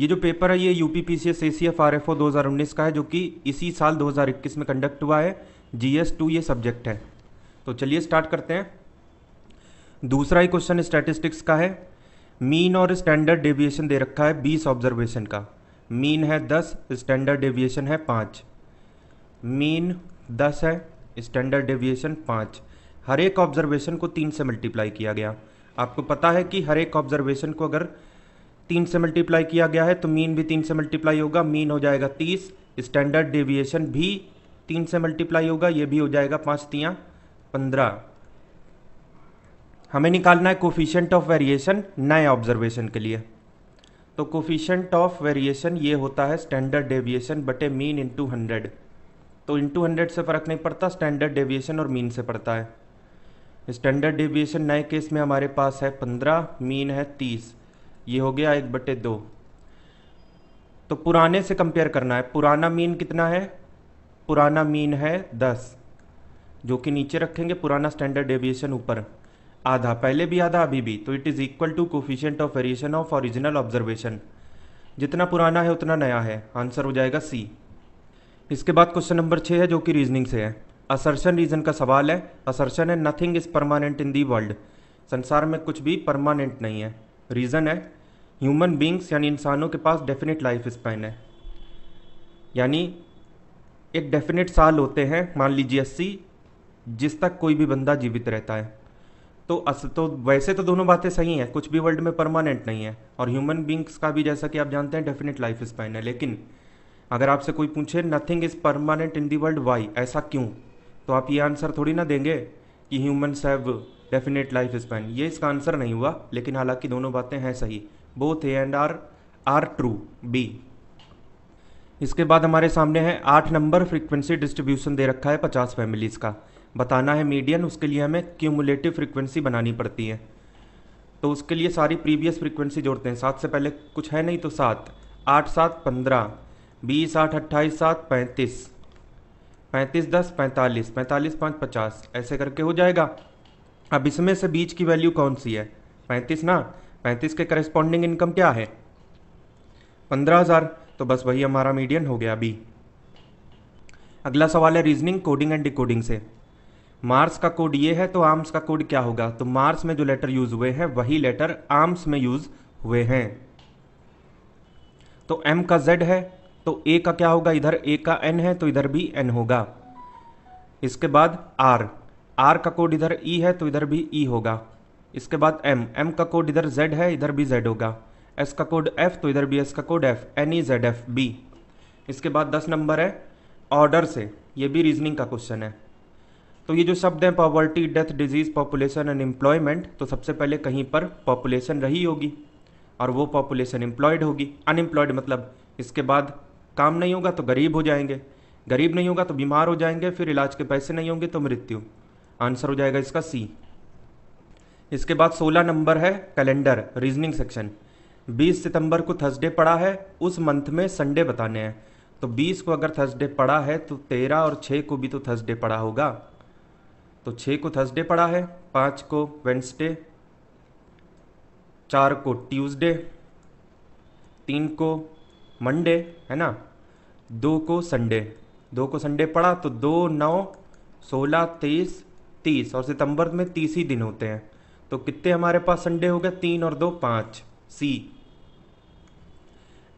ये जो पेपर है ये U P P C S A C F R F O दो हज़ार उन्नीस का है जो कि इसी साल दो हज़ार इक्कीस में कंडक्ट हुआ है जी एस टू ये सब्जेक्ट है तो चलिए स्टार्ट करते हैं दूसरा ही क्वेश्चन स्टैटिस्टिक्स का है मीन और स्टैंडर्ड डेविएशन दे रखा है बीस ऑब्जर्वेशन का मीन है दस स्टैंडर्ड डेविएशन है पाँच मीन दस है स्टैंडर्ड डेविएशन पाँच हर एक ऑब्जर्वेशन को तीन से मल्टीप्लाई किया गया आपको पता है कि हर एक ऑब्जर्वेशन को अगर तीन से मल्टीप्लाई किया गया है तो मीन भी तीन से मल्टीप्लाई होगा मीन हो जाएगा तीस स्टैंडर्ड डेविएशन भी तीन से मल्टीप्लाई होगा ये भी हो जाएगा पाँच तियाँ पंद्रह हमें निकालना है कोफिशेंट ऑफ वेरिएशन नए ऑब्जर्वेशन के लिए तो कोफिशेंट ऑफ वेरिएशन ये होता है स्टैंडर्ड डेविएशन बटे मीन इंटू हंड्रेड तो इंटू हंड्रेड से फ़र्क नहीं पड़ता स्टैंडर्ड डेविएशन और मीन से पड़ता है स्टैंडर्ड डिविएशन नए केस में हमारे पास है पंद्रह मीन है तीस ये हो गया एक बटे दो तो पुराने से कंपेयर करना है पुराना मीन कितना है पुराना मीन है दस जो कि नीचे रखेंगे पुराना स्टैंडर्ड डिविएशन ऊपर आधा पहले भी आधा अभी भी तो it is equal to coefficient of variation of original observation जितना पुराना है उतना नया है आंसर हो जाएगा सी इसके बाद क्वेश्चन नंबर छः है जो कि रीजनिंग से है असर्शन रीजन का सवाल है असर्शन है nothing is permanent in the world संसार में कुछ भी परमानेंट नहीं है रीज़न है ह्यूमन बींग्स यानी इंसानों के पास डेफिनेट लाइफ स्पैन है यानी एक डेफिनेट साल होते हैं मान लीजिए अस्सी जिस तक कोई भी बंदा जीवित रहता है तो अस तो वैसे तो दोनों बातें सही हैं कुछ भी वर्ल्ड में परमानेंट नहीं है और ह्यूमन बींग्स का भी जैसा कि आप जानते हैं डेफिनेट लाइफ स्पैन है लेकिन अगर आपसे कोई पूछे nothing is permanent in the world why ऐसा क्यों तो आप ये आंसर थोड़ी ना देंगे कि humans have definite life span ये इसका आंसर नहीं हुआ लेकिन हालांकि दोनों बातें हैं सही both A and R are true B इसके बाद हमारे सामने है आठ नंबर फ्रीक्वेंसी डिस्ट्रीब्यूशन दे रखा है पचास फैमिलीज़ का बताना है मीडियन उसके लिए हमें क्यूमुलेटिव फ्रीक्वेंसी बनानी पड़ती है तो उसके लिए सारी प्रीवियस फ्रीक्वेंसी जोड़ते हैं सात से पहले कुछ है नहीं तो सात आठ सात पंद्रह बीस आठ अट्ठाईस सात पैंतीस पैंतीस दस पैंतालीस पैंतालीस पाँच पचास ऐसे करके हो जाएगा अब इसमें से बीच की वैल्यू कौन सी है पैंतीस ना पैंतीस के करस्पॉन्डिंग इनकम क्या है पंद्रह हज़ार तो बस वही हमारा मीडियन हो गया अभी अगला सवाल है रीजनिंग कोडिंग एंड डिकोडिंग से मार्स का कोड ये है तो आर्म्स का कोड क्या होगा तो मार्स में जो लेटर यूज हुए हैं वही लेटर आर्म्स में यूज हुए हैं तो एम का जेड है तो ए का क्या होगा इधर ए का एन है तो इधर भी एन होगा इसके बाद आर आर का कोड इधर ई e है तो इधर भी ई e होगा इसके बाद एम एम का कोड इधर जेड है इधर भी जेड होगा एस का कोड एफ तो इधर भी एस का code F N E Z F B इसके बाद दस नंबर है ऑर्डर से ये भी रीजनिंग का क्वेश्चन है तो ये जो शब्द हैं poverty death disease population and employment तो सबसे पहले कहीं पर पॉपुलेशन रही होगी और वो पॉपुलेशन एम्प्लॉयड होगी अनएम्प्लॉयड मतलब इसके बाद काम नहीं होगा तो गरीब हो जाएंगे गरीब नहीं होगा तो बीमार हो जाएंगे फिर इलाज के पैसे नहीं होंगे तो मृत्यु आंसर हो जाएगा इसका सी इसके बाद 16 नंबर है कैलेंडर रीजनिंग सेक्शन 20 सितंबर को थर्सडे पड़ा है उस मंथ में संडे बताने हैं तो 20 को अगर थर्सडे पड़ा है तो 13 और 6 को भी तो थर्सडे पड़ा होगा तो 6 को थर्सडे पड़ा है 5 को वेंसडे 4 को ट्यूसडे 3 को मंडे है ना दो को संडे दो को संडे पड़ा तो दो नौ सोलह तेईस तीस और सितंबर में तीस ही दिन होते हैं तो कितने हमारे पास संडे हो गए तीन और दो पाँच सी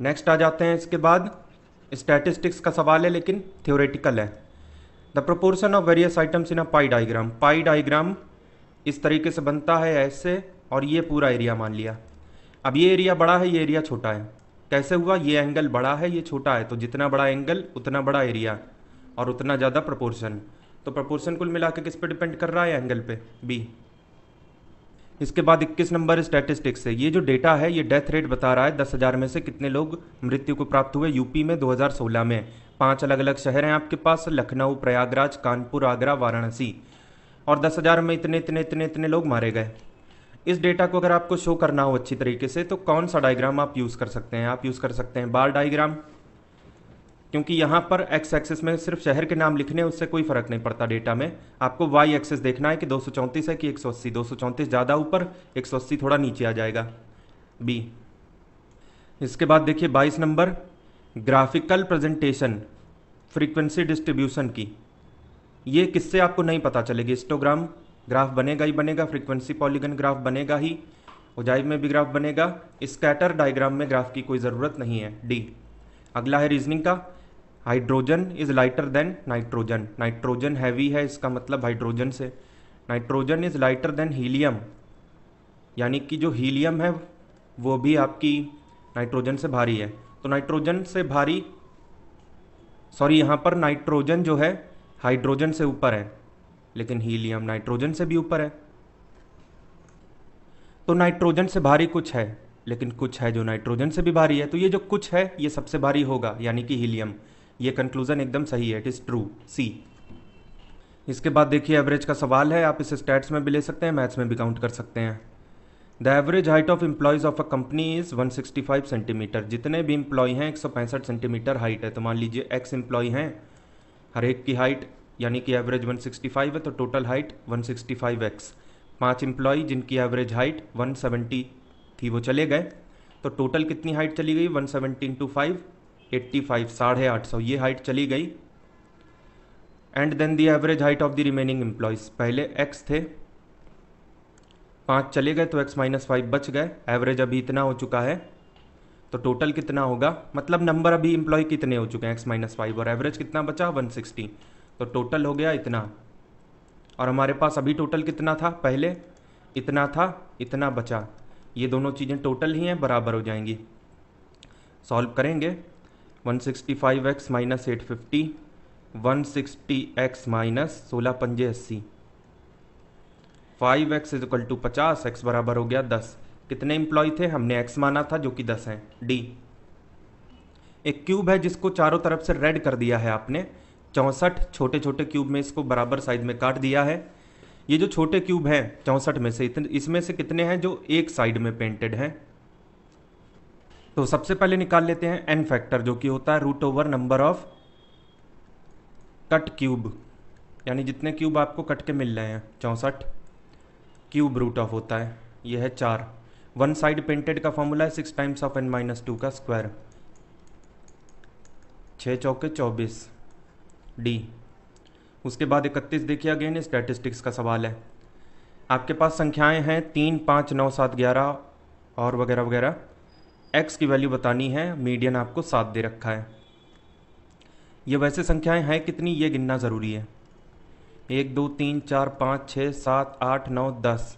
नेक्स्ट आ जाते हैं इसके बाद स्टैटिस्टिक्स का सवाल है लेकिन थ्योरेटिकल है the proportion of various items in a pie diagram pie diagram इस तरीके से बनता है ऐसे और ये पूरा एरिया मान लिया अब ये एरिया बड़ा है ये एरिया छोटा है कैसे हुआ ये एंगल बड़ा है ये छोटा है तो जितना बड़ा एंगल उतना बड़ा एरिया और उतना ज़्यादा प्रपोर्शन तो प्रपोर्शन कुल मिला के किस पर डिपेंड कर रहा है एंगल पे बी इसके बाद 21 नंबर स्टैटिस्टिक्स है ये जो डेटा है ये डेथ रेट बता रहा है दस हज़ार में से कितने लोग मृत्यु को प्राप्त हुए यूपी में 2016 में पांच अलग अलग शहर हैं आपके पास लखनऊ प्रयागराज कानपुर आगरा वाराणसी और दस हज़ार में इतने इतने इतने इतने लोग मारे गए इस डेटा को अगर आपको शो करना हो अच्छी तरीके से तो कौन सा डायग्राम आप यूज़ कर सकते हैं आप यूज़ कर सकते हैं बार डायग्राम क्योंकि यहाँ पर एक्स एक्सेस में सिर्फ शहर के नाम लिखने उससे कोई फ़र्क नहीं पड़ता डेटा में आपको वाई एक्सेस देखना है कि दो है कि एक सौ ज़्यादा ऊपर एक थोड़ा नीचे आ जाएगा बी इसके बाद देखिए 22 number graphical presentation frequency distribution की ये किससे आपको नहीं पता चलेगी हिस्टोग्राम ग्राफ बनेगा ही बनेगा फ्रीक्वेंसी पॉलीगन ग्राफ बनेगा ही ओजाइव में भी ग्राफ बनेगा स्कैटर डायग्राम में ग्राफ की कोई ज़रूरत नहीं है डी अगला है रीजनिंग का hydrogen is lighter than nitrogen nitrogen heavy है इसका मतलब हाइड्रोजन से nitrogen is lighter than helium यानी कि जो हीलियम है वो भी आपकी नाइट्रोजन से भारी है तो नाइट्रोजन से भारी सॉरी यहाँ पर नाइट्रोजन जो है हाइड्रोजन से ऊपर है लेकिन हीलियम नाइट्रोजन से भी ऊपर है तो नाइट्रोजन से भारी कुछ है लेकिन कुछ है जो नाइट्रोजन से भी भारी है तो ये जो कुछ है ये सबसे भारी होगा यानी कि हीलियम ये कंक्लूजन एकदम सही है इट इज़ ट्रू सी इसके बाद देखिए एवरेज का सवाल है आप इसे स्टैट्स में भी ले सकते हैं मैथ्स में भी काउंट कर सकते हैं the average height of employees of a company is 165 centimetre जितने भी एम्प्लॉय हैं एक सेंटीमीटर हाइट है तो मान लीजिए एक्स इंप्लॉय हैं हर एक की हाइट यानी कि एवरेज 165 है तो टोटल हाइट 165 एक्स पाँच एम्प्लॉय जिनकी एवरेज हाइट 170 थी वो चले गए तो टोटल कितनी हाइट चली गई 170 seventy into five eighty five साढ़े आठ सौ ये हाइट चली गई and then the average height of the remaining employees पहले एक्स थे पाँच चले गए तो एक्स माइनस फाइव बच गए एवरेज अभी इतना हो चुका है तो टोटल कितना होगा मतलब नंबर अभी इंप्लॉय कितने हो चुके हैं एक्स माइनस फाइव और एवरेज कितना बचा वन सिक्सटी तो टोटल हो गया इतना और हमारे पास अभी टोटल कितना था पहले इतना था इतना बचा ये दोनों चीज़ें टोटल ही हैं बराबर हो जाएंगी सॉल्व करेंगे 165x minus eight fifty one sixty X minus सोलह पंजे अस्सी five X is equal to पचास एक्स बराबर हो गया दस कितने एम्प्लॉय थे हमने एक्स माना था जो कि दस हैं डी एक क्यूब है जिसको चारों तरफ से रेड कर दिया है आपने चौंसठ छोटे छोटे क्यूब में इसको बराबर साइज में काट दिया है ये जो छोटे क्यूब हैं चौंसठ में से इतने इसमें से कितने हैं जो एक साइड में पेंटेड हैं तो सबसे पहले निकाल लेते हैं एन फैक्टर जो कि होता है root over number of cut cube यानी जितने क्यूब आपको कट के मिल रहे हैं चौंसठ क्यूब रूट ऑफ होता है ये है चार वन साइड पेंटेड का फॉर्मूला है six times of N minus two का स्क्वायर छः चौके चौबीस डी उसके बाद इकतीस देखिए अगेन स्टैटिस्टिक्स का सवाल है आपके पास संख्याएं हैं तीन पाँच नौ सात ग्यारह और वगैरह वगैरह एक्स की वैल्यू बतानी है मीडियन आपको सात दे रखा है ये वैसे संख्याएं हैं कितनी ये गिनना ज़रूरी है एक दो तीन चार पाँच छः सात आठ नौ दस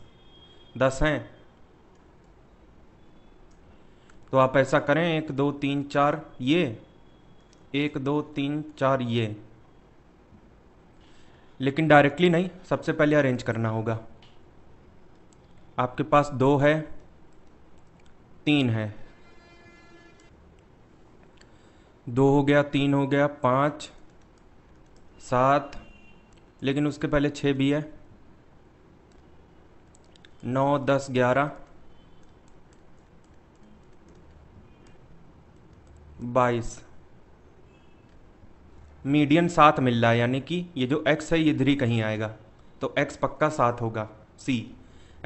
दस हैं तो आप ऐसा करें एक दो तीन चार ये एक दो तीन चार ये लेकिन डायरेक्टली नहीं सबसे पहले अरेंज करना होगा आपके पास दो है तीन है दो हो गया तीन हो गया पाँच सात लेकिन उसके पहले छः भी है नौ दस ग्यारह बाईस मीडियन सात मिल रहा है यानी कि ये जो एक्स है ये इधर कहीं आएगा तो एक्स पक्का सात होगा सी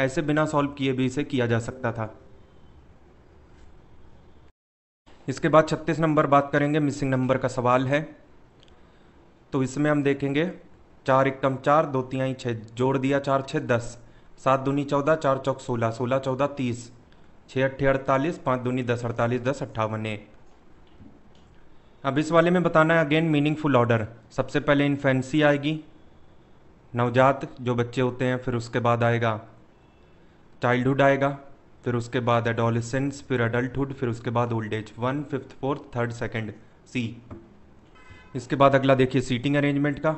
ऐसे बिना सॉल्व किए भी इसे किया जा सकता था इसके बाद 36 नंबर बात करेंगे मिसिंग नंबर का सवाल है तो इसमें हम देखेंगे चार एक चार दो तियाई छः जोड़ दिया चार छः दस सात दूनी चौदह चार चौक सोलह सोलह चौदह तीस छः अट्ठे अड़तालीस पाँच दूनी दस अड़तालीस दस अट्ठावन एक अब इस वाले में बताना है अगेन मीनिंगफुल ऑर्डर सबसे पहले इन्फेंसी आएगी नवजात जो बच्चे होते हैं फिर उसके बाद आएगा चाइल्डहुड आएगा फिर उसके बाद एडोलिसेंस फिर अडल्टहुड फिर उसके बाद old age one fifth fourth third second C इसके बाद अगला देखिए सीटिंग अरेंजमेंट का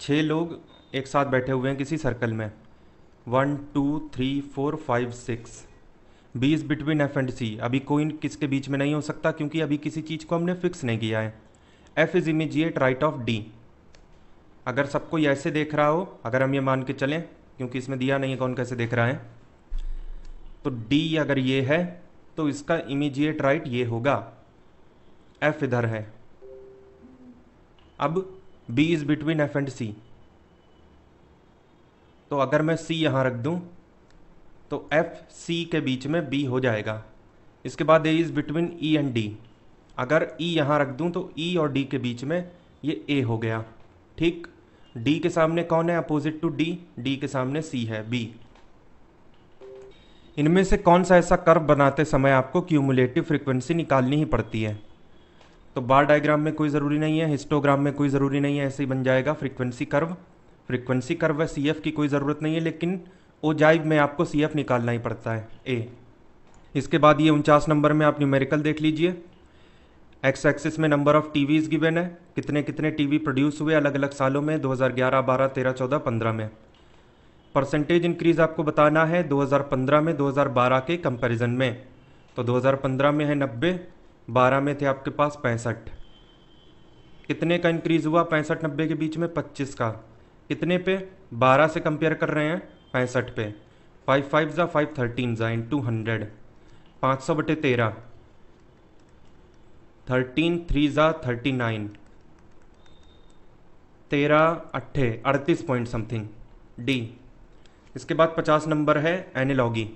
छः लोग एक साथ बैठे हुए हैं किसी सर्कल में one two three four five six B is between F and C अभी कोई किसके बीच में नहीं हो सकता क्योंकि अभी किसी चीज़ को हमने फिक्स नहीं किया है F is immediate right of D अगर सब कोई ऐसे देख रहा हो अगर हम ये मान के चलें क्योंकि इसमें दिया नहीं है कौन कैसे देख रहा है तो डी अगर ये है तो इसका इमीजिएट राइट ये होगा एफ इधर है अब B is between F and C तो अगर मैं सी यहाँ रख दूँ तो एफ सी के बीच में बी हो जाएगा इसके बाद A is between E and D अगर ई e यहाँ रख दूँ तो ई e और डी के बीच में ये ए हो गया ठीक डी के सामने कौन है अपोजिट टू डी डी के सामने सी है बी इनमें से कौन सा ऐसा कर्व बनाते समय आपको क्यूमुलेटिव फ्रिक्वेंसी निकालनी ही पड़ती है तो बार डायग्राम में कोई ज़रूरी नहीं है हिस्टोग्राम में कोई ज़रूरी नहीं है ऐसे ही बन जाएगा फ्रिक्वेंसी कर्व फ्रिक्वेंसी कर्व है सी की कोई ज़रूरत नहीं है लेकिन ओ जाइव में आपको सी एफ निकालना ही पड़ता है ए इसके बाद ये उनचास नंबर में आप न्यूमेरिकल देख लीजिए एक्स एक्सिस में नंबर ऑफ़ वीज गिवन है कितने कितने टीवी प्रोड्यूस हुए अलग अलग सालों में 2011, 12, 13, 14, 15 में परसेंटेज इंक्रीज़ आपको बताना है 2015 में 2012 के कंपैरिजन में तो 2015 में है 90, 12 में थे आपके पास पैंसठ कितने का इंक्रीज़ हुआ पैंसठ नब्बे के बीच में पच्चीस का कितने पे बारह से कंपेयर कर रहे हैं पैंसठ पे फाइव फाइव ज़ा फाइव थर्टीन ज़ा इन टू हंड्रेड पाँच सौ बटे तेरह थर्टीन थ्री ज़ा थर्टी नाइन तेरह अट्ठे अड़तीस पॉइंट समथिंग डी इसके बाद पचास नंबर है एनिलॉगी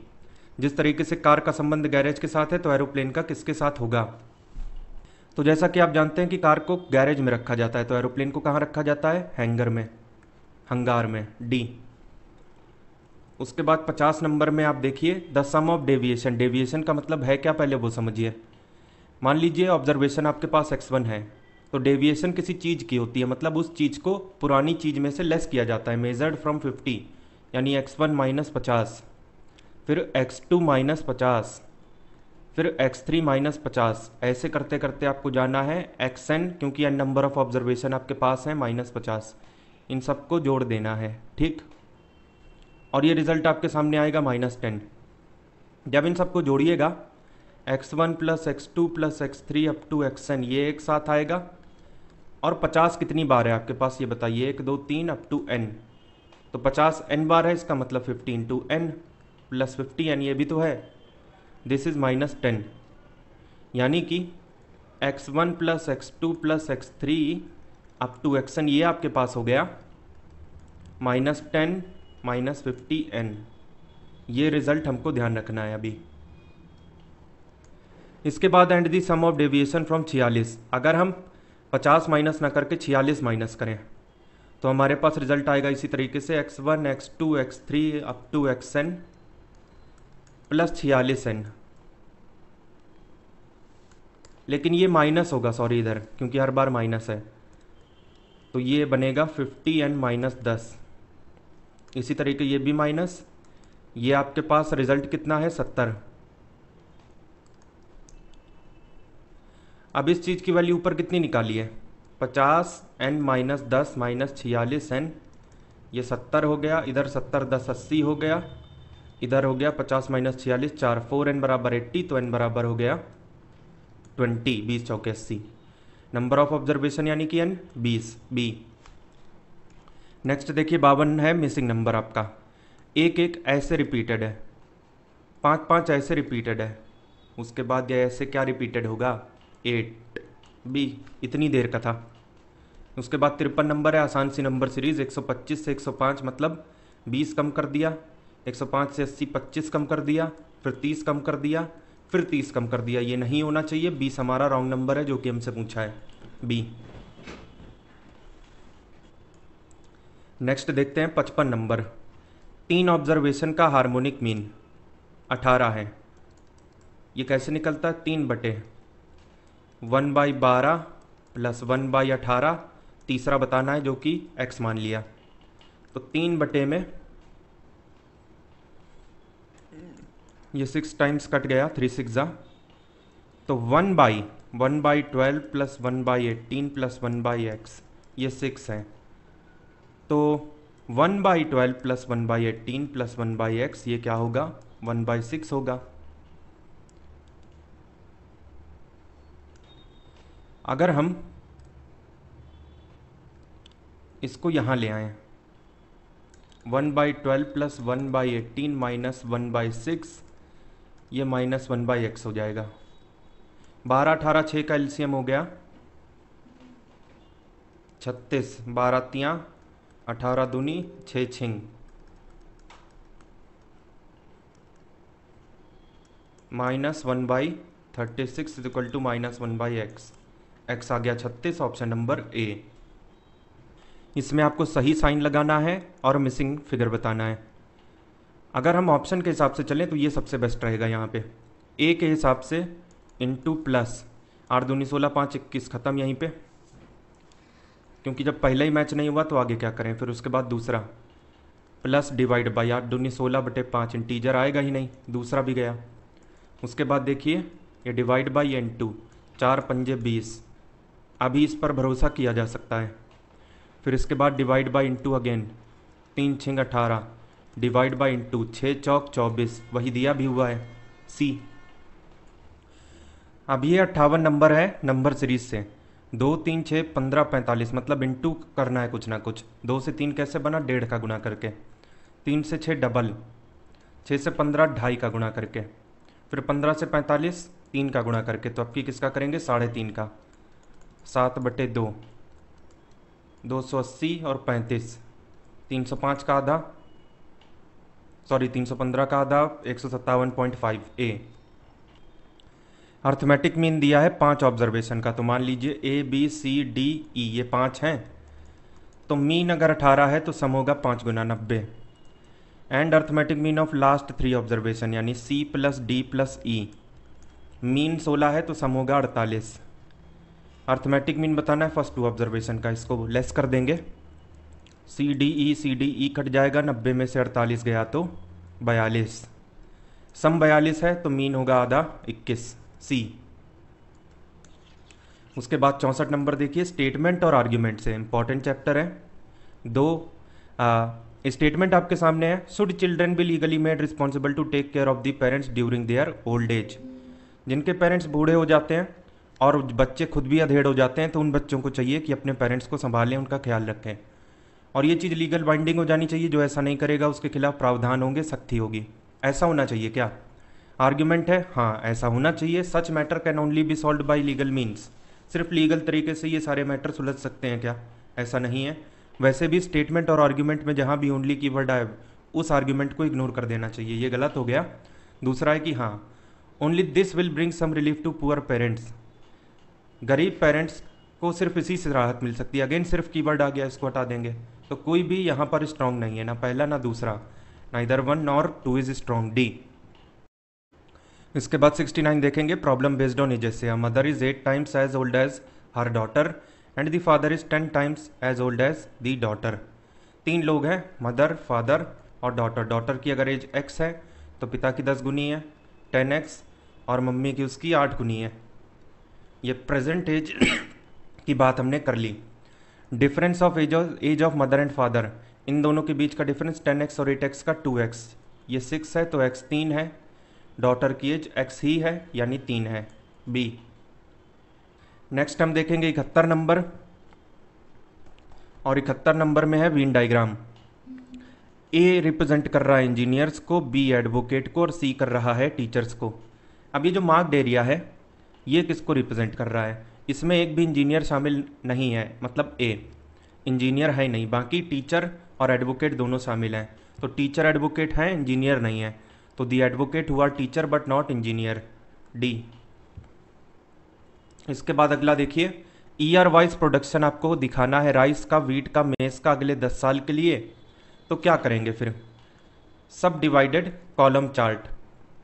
जिस तरीके से कार का संबंध गैरेज के साथ है तो एरोप्लेन का किसके साथ होगा तो जैसा कि आप जानते हैं कि कार को गैरेज में रखा जाता है तो एरोप्लेन को कहाँ रखा जाता है हैंगर में हंगार में डी उसके बाद पचास नंबर में आप देखिए the sum of deviation deviation का मतलब है क्या पहले वो समझिए मान लीजिए ऑब्जर्वेशन आपके पास एक्स वन है तो डेविएशन किसी चीज़ की होती है मतलब उस चीज़ को पुरानी चीज़ में से लेस किया जाता है मेजर्ड फ्रॉम फिफ्टी यानी एक्स वन माइनस पचास फिर एक्स टू माइनस पचास फिर एक्स थ्री माइनस पचास ऐसे करते करते आपको जाना है एक्स एन क्योंकि एन नंबर ऑफ ऑब्जर्वेशन आपके पास है माइनस पचास इन सबको जोड़ देना है ठीक और ये रिजल्ट आपके सामने आएगा माइनस टेन जब इन सबको जोड़िएगा X one plus X two plus X three up to X N ये एक साथ आएगा और पचास कितनी बार है आपके पास ये बताइए एक दो तीन अप टू एन तो पचास एन बार है इसका मतलब fifteen two N plus fifty N ये भी तो है दिस इज़ माइनस टेन यानी कि X one plus X two plus X three up to X N ये आपके पास हो गया minus ten minus fifty N ये रिज़ल्ट हमको ध्यान रखना है अभी इसके बाद and the sum of deviation from छियालीस अगर हम पचास माइनस ना करके छियालीस माइनस करें तो हमारे पास रिजल्ट आएगा इसी तरीके से X one X two X three up to X N plus छियालीस एन लेकिन ये माइनस होगा सॉरी इधर क्योंकि हर बार माइनस है तो ये बनेगा फिफ्टी एन माइनस दस इसी तरीके ये भी माइनस ये आपके पास रिजल्ट कितना है सत्तर अब इस चीज़ की वैल्यू ऊपर कितनी निकाली है पचास एन माइनस दस माइनस छियालीस एन ये सत्तर हो गया इधर सत्तर दस अस्सी हो गया इधर हो गया पचास माइनस छियालीस चार फोर एन बराबर एट्टी तो एन बराबर हो गया ट्वेंटी बीस चौके अस्सी नंबर ऑफ ऑब्जर्वेशन यानी कि एन बीस बी नेक्स्ट देखिए बावन है मिसिंग नंबर आपका एक एक ऐसे रिपीटेड है पाँच पाँच ऐसे रिपीटेड है उसके बाद यह ऐसे क्या रिपीटेड होगा एट बी इतनी देर का था उसके बाद तिरपन नंबर है आसान सी नंबर सीरीज़ 125 से 105 मतलब 20 कम कर दिया 105 से 80 25 कम कर दिया फिर 30 कम कर दिया फिर 30 कम कर दिया ये नहीं होना चाहिए बीस हमारा रॉन्ग नंबर है जो कि हमसे पूछा है बी नेक्स्ट देखते हैं पचपन नंबर तीन ऑब्जर्वेशन का हार्मोनिक मीन अठारह है ये कैसे निकलता है तीन बटे वन बाई बारह प्लस वन बाई अठारह तीसरा बताना है जो कि एक्स मान लिया तो तीन बटे में ये सिक्स टाइम्स कट गया थ्री सिक्स जा तो one by one by twelve plus one by eighteen plus one by X ये सिक्स है तो one by twelve plus one by eighteen plus one by X ये क्या होगा वन बाई सिक्स होगा अगर हम इसको यहां ले आए one by twelve plus one by eighteen minus one by six ये माइनस वन बाई एक्स हो जाएगा बारह अठारह छः का एल्सियम हो गया छत्तीस बारह तिया अठारह दूनी छ छिंग minus one by thirty six equal to minus one by X X आ गया छत्तीस ऑप्शन नंबर ए इसमें आपको सही साइन लगाना है और मिसिंग फिगर बताना है अगर हम ऑप्शन के हिसाब से चलें तो ये सबसे बेस्ट रहेगा यहाँ पे ए के हिसाब से टू प्लस आठ दूनी सोलह पाँच इक्कीस ख़त्म यहीं पे क्योंकि जब पहला ही मैच नहीं हुआ तो आगे क्या करें फिर उसके बाद दूसरा प्लस डिवाइड बाई आठ दूनी सोलह बटे पाँच इंटीजर आएगा ही नहीं दूसरा भी गया उसके बाद देखिए ये डिवाइड बाई एन टू चार पंजे बीस अभी इस पर भरोसा किया जा सकता है फिर इसके बाद डिवाइड बाई इंटू अगेन तीन छिंग अठारह डिवाइड बाई इंटू छः चौक चौबीस वही दिया भी हुआ है सी अब ये अट्ठावन नंबर है नंबर सीरीज से दो तीन छः पंद्रह पैंतालीस मतलब टू करना है कुछ ना कुछ दो से तीन कैसे बना डेढ़ का गुना करके तीन से छः डबल छः से पंद्रह ढाई का गुना करके फिर पंद्रह से पैंतालीस तीन का गुणा करके तो आपकी किसका करेंगे साढ़े तीन का सात बटे दो दो सौ अस्सी और पैंतीस तीन सौ पाँच का आधा सॉरी तीन सौ पंद्रह का आधा एक सौ सत्तावन point five a arithmetic mean दिया है पांच ऑब्जर्वेशन का तो मान लीजिए ए बी सी डी ई ये पांच हैं तो मीन अगर अठारह है तो सम होगा पाँच गुना नब्बे and arithmetic mean of last three observation यानी C plus D plus E mean सोलह है तो सम होगा अड़तालीस अर्थमेटिक मीन बताना है फर्स्ट टू ऑब्जर्वेशन का इसको लेस कर देंगे C D E C D E cut जाएगा नब्बे में से अड़तालीस गया तो बयालीस सम बयालीस है तो मीन होगा आधा इक्कीस सी उसके बाद चौंसठ नंबर देखिए स्टेटमेंट और आर्ग्यूमेंट से इंपॉर्टेंट चैप्टर है दो स्टेटमेंट आपके सामने है should children be legally made responsible to take care of the parents during their old age जिनके पेरेंट्स बूढ़े हो जाते हैं और बच्चे खुद भी अधेड़ हो जाते हैं तो उन बच्चों को चाहिए कि अपने पेरेंट्स को संभालें उनका ख्याल रखें और ये चीज़ लीगल बाइंडिंग हो जानी चाहिए जो ऐसा नहीं करेगा उसके खिलाफ प्रावधान होंगे सख्ती होगी ऐसा होना चाहिए क्या आर्ग्यूमेंट है हाँ ऐसा होना चाहिए such matter can only be solved by legal means सिर्फ लीगल तरीके से ये सारे मैटर सुलझ सकते हैं क्या ऐसा नहीं है वैसे भी स्टेटमेंट और आर्ग्यूमेंट में जहाँ भी ओनली की वर्ड आए उस आर्ग्यूमेंट को इग्नोर कर देना चाहिए ये गलत हो गया दूसरा है कि हाँ only this will bring some relief to poor parents गरीब पेरेंट्स को सिर्फ इसी से राहत मिल सकती है अगेन सिर्फ वर्ड आ गया इसको हटा देंगे तो कोई भी यहाँ पर स्ट्रांग नहीं है ना पहला ना दूसरा ना इधर वन और टू इज़ स्ट्रांग डी इसके बाद 69 देखेंगे प्रॉब्लम बेस्ड ऑन एजेस से mother is eight times as old as her daughter and the father is ten times as old as the daughter तीन लोग हैं मदर फादर और डॉटर डॉटर की अगर एज एक्स है तो पिता की दस गुनी है टेन एक्स और मम्मी की उसकी आठ गुनी है ये प्रेजेंट एज की बात हमने कर ली difference of age age of mother and father इन दोनों के बीच का डिफरेंस टेन एक्स और एट एक्स का टू एक्स ये सिक्स है तो एक्स तीन है डॉटर की एज एक्स ही है यानी तीन है बी नेक्स्ट हम देखेंगे इकहत्तर नंबर और इकहत्तर नंबर में है वीन डायग्राम ए रिप्रेजेंट कर रहा है इंजीनियर्स को बी एडवोकेट को और सी कर रहा है टीचर्स को अब ये जो मार्क्ड एरिया है ये किसको रिप्रेजेंट कर रहा है इसमें एक भी इंजीनियर शामिल नहीं है मतलब ए इंजीनियर है नहीं बाकी टीचर और एडवोकेट दोनों शामिल हैं तो टीचर एडवोकेट हैं इंजीनियर नहीं है तो दी एडवोकेट हुआ teacher but not engineer D इसके बाद अगला देखिए ईयर वाइज प्रोडक्शन आपको दिखाना है राइस का वीट का मेस का अगले दस साल के लिए तो क्या करेंगे फिर सब डिवाइडेड कॉलम चार्ट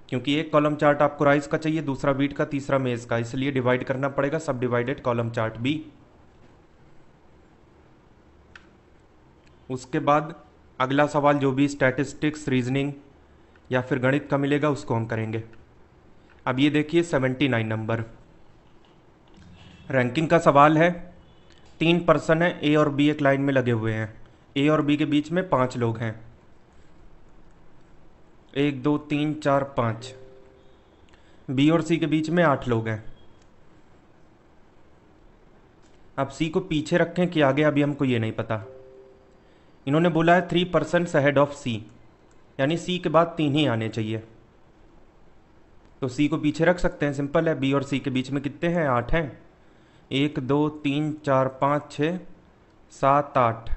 क्योंकि एक कॉलम चार्ट आपको राइस का चाहिए दूसरा वीट का तीसरा मेज का इसलिए डिवाइड करना पड़ेगा सब डिवाइडेड कॉलम चार्ट बी उसके बाद अगला सवाल जो भी स्टैटिस्टिक्स रीजनिंग या फिर गणित का मिलेगा उसको हम करेंगे अब ये देखिए 79 नंबर रैंकिंग का सवाल है तीन पर्सन हैं ए और बी एक लाइन में लगे हुए हैं ए और बी के बीच में पांच लोग हैं एक दो तीन चार पाँच बी और सी के बीच में आठ लोग हैं अब सी को पीछे रखें कि आगे अभी हमको ये नहीं पता इन्होंने बोला है three percent head of C यानी सी के बाद तीन ही आने चाहिए तो सी को पीछे रख सकते हैं सिंपल है बी और सी के बीच में कितने हैं आठ हैं एक दो तीन चार पाँच छ सात आठ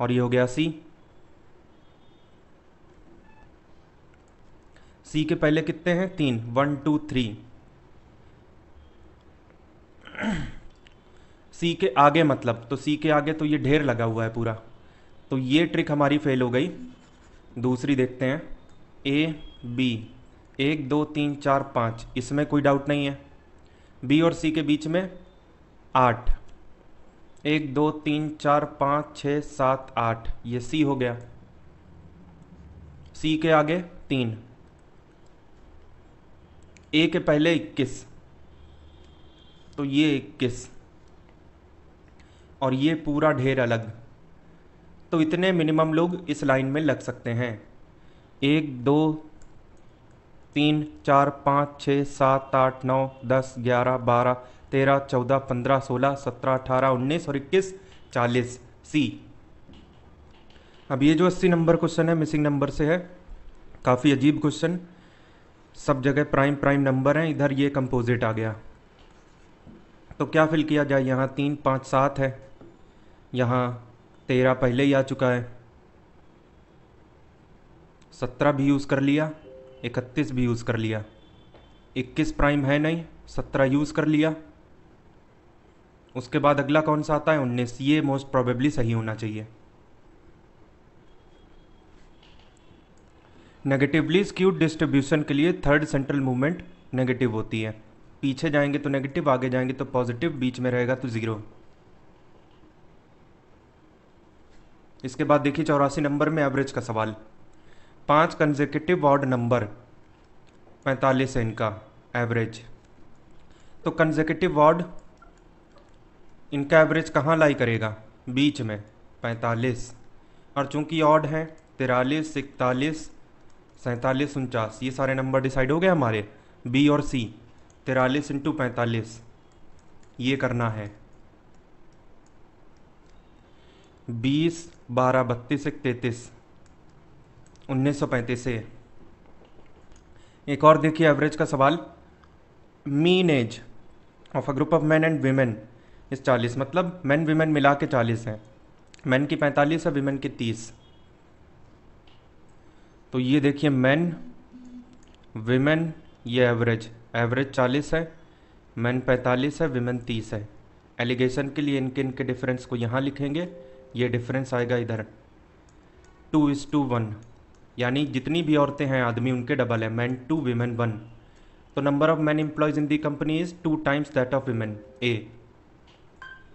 और ये हो गया सी सी के पहले कितने हैं तीन वन टू थ्री सी के आगे मतलब तो सी के आगे तो ये ढेर लगा हुआ है पूरा तो ये ट्रिक हमारी फेल हो गई दूसरी देखते हैं ए बी एक दो तीन चार पाँच इसमें कोई डाउट नहीं है बी और सी के बीच में आठ एक दो तीन चार पाँच छ सात आठ ये सी हो गया सी के आगे तीन ए के पहले इक्कीस तो ये इक्कीस और ये पूरा ढेर अलग तो इतने मिनिमम लोग इस लाइन में लग सकते हैं एक दो तीन चार पाँच छः सात आठ नौ दस ग्यारह बारह तेरह चौदह पंद्रह सोलह सत्रह अठारह उन्नीस और इक्कीस चालीस सी अब ये जो अस्सी नंबर क्वेश्चन है मिसिंग नंबर से है काफ़ी अजीब क्वेश्चन सब जगह प्राइम प्राइम नंबर हैं इधर ये कंपोजिट आ गया तो क्या फिल किया जाए यहाँ तीन पाँच सात है यहाँ तेरह पहले ही आ चुका है सत्रह भी यूज़ कर लिया इकतीस भी यूज़ कर लिया इक्कीस प्राइम है नहीं सत्रह यूज़ कर लिया उसके बाद अगला कौन सा आता है उन्नीस ये मोस्ट प्रोबेबली सही होना चाहिए नेगेटिवली स्क्यूड डिस्ट्रीब्यूशन के लिए थर्ड सेंट्रल मूवमेंट नेगेटिव होती है पीछे जाएंगे तो नेगेटिव आगे जाएंगे तो पॉजिटिव बीच में रहेगा तो ज़ीरो इसके बाद देखिए चौरासी नंबर में एवरेज का सवाल पांच कंजेकेटिव वार्ड नंबर पैंतालीस है इनका एवरेज तो कंजेकेटिव वार्ड इनका एवरेज कहाँ लाई करेगा बीच में पैंतालीस और चूंकि ऑड हैं तिरालीस इकतालीस सैंतालीस उनचास ये सारे नंबर डिसाइड हो गए हमारे बी और सी तिरालीस इंटू पैंतालीस ये करना है बीस बारह बत्तीस एक तैतीस उन्नीस सौ पैंतीस से एक और देखिए एवरेज का सवाल mean age of a group of man and women इस चालीस मतलब मैन वीमेन मिला के चालीस हैं मैन की पैंतालीस है वीमेन की तीस तो ये देखिए मैन वीमेन ये एवरेज एवरेज चालीस है मैन पैंतालीस है वीमेन तीस है एलिगेशन के लिए इनके इनके डिफरेंस को यहाँ लिखेंगे ये डिफरेंस आएगा इधर टू इज़ टू वन यानी जितनी भी औरतें हैं आदमी उनके डबल है मैन टू वीमेन वन तो number of man employees in the company is two times that of women A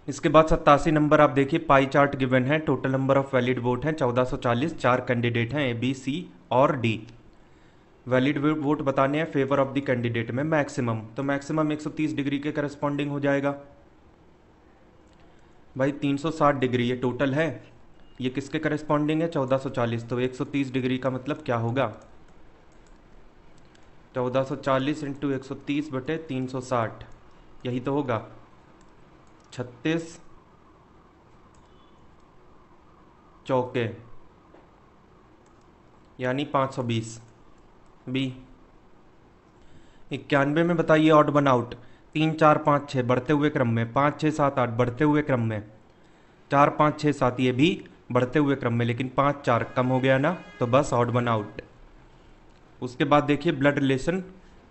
इसके बाद सत्तासी नंबर आप देखिए पाई चार्ट गिवन है total number of valid vote हैं 1440 चार कैंडिडेट हैं ए बी सी और डी वैलिड वोट बताने हैं फेवर ऑफ द कैंडिडेट में मैक्सिमम तो मैक्सिमम 130 डिग्री के करस्पॉन्डिंग हो जाएगा भाई 360 डिग्री ये टोटल है ये किसके करस्पॉन्डिंग है 1440 तो 130 डिग्री का मतलब क्या होगा 1440 इंटू एक बटे 360 यही तो होगा 36 चौके यानी 520 बी इक्यानवे में बताइए ऑड बन आउट तीन चार पाँच छः बढ़ते हुए क्रम में पाँच छः सात आठ बढ़ते हुए क्रम में चार पाँच छः सात ये भी बढ़ते हुए क्रम में लेकिन पाँच चार कम हो गया ना तो बस आउट वन आउट उसके बाद देखिए ब्लड रिलेशन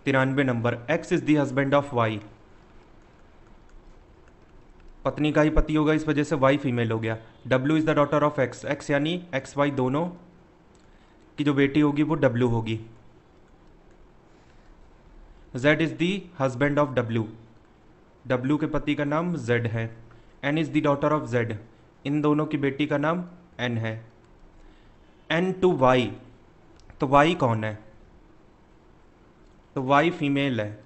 तिरानवे number X is the husband of Y पत्नी का ही पति होगा इस वजह से वाई फीमेल हो गया W is the daughter of X X यानी एक्स वाई दोनों की जो बेटी होगी वो डब्ल्यू होगी Z is the husband of W W के पति का नाम जेड है N is the daughter of Z इन दोनों की बेटी का नाम एन है एन टू वाई तो वाई कौन है तो वाई फीमेल है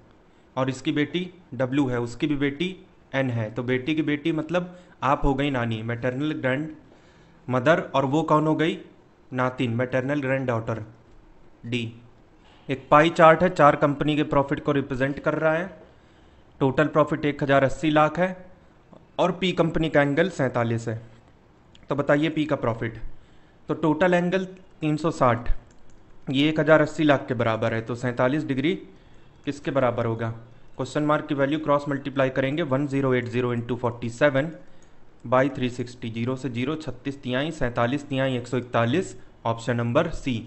और इसकी बेटी डब्ल्यू है उसकी भी बेटी एन है तो बेटी की बेटी मतलब आप हो गई नानी मैटरनल ग्रैंड मदर और वो कौन हो गई नातिन मैटरनल ग्रैंड डॉटर डी एक पाई चार्ट है चार कंपनी के प्रॉफिट को रिप्रेजेंट कर रहा है टोटल प्रॉफिट एक हज़ार अस्सी लाख है और पी कंपनी का एंगल सैंतालीस है तो बताइए पी का प्रॉफिट तो टोटल एंगल तीन सौ साठ ये एक हज़ार अस्सी लाख के बराबर है तो सैंतालीस डिग्री किसके बराबर होगा क्वेश्चन मार्क की वैल्यू क्रॉस मल्टीप्लाई करेंगे one zero eight zero into forty seven by three sixty zero से जीरो छत्तीस तिहाई सैंतालीस तिहाई एक सौ इकतालीस ऑप्शन नंबर सी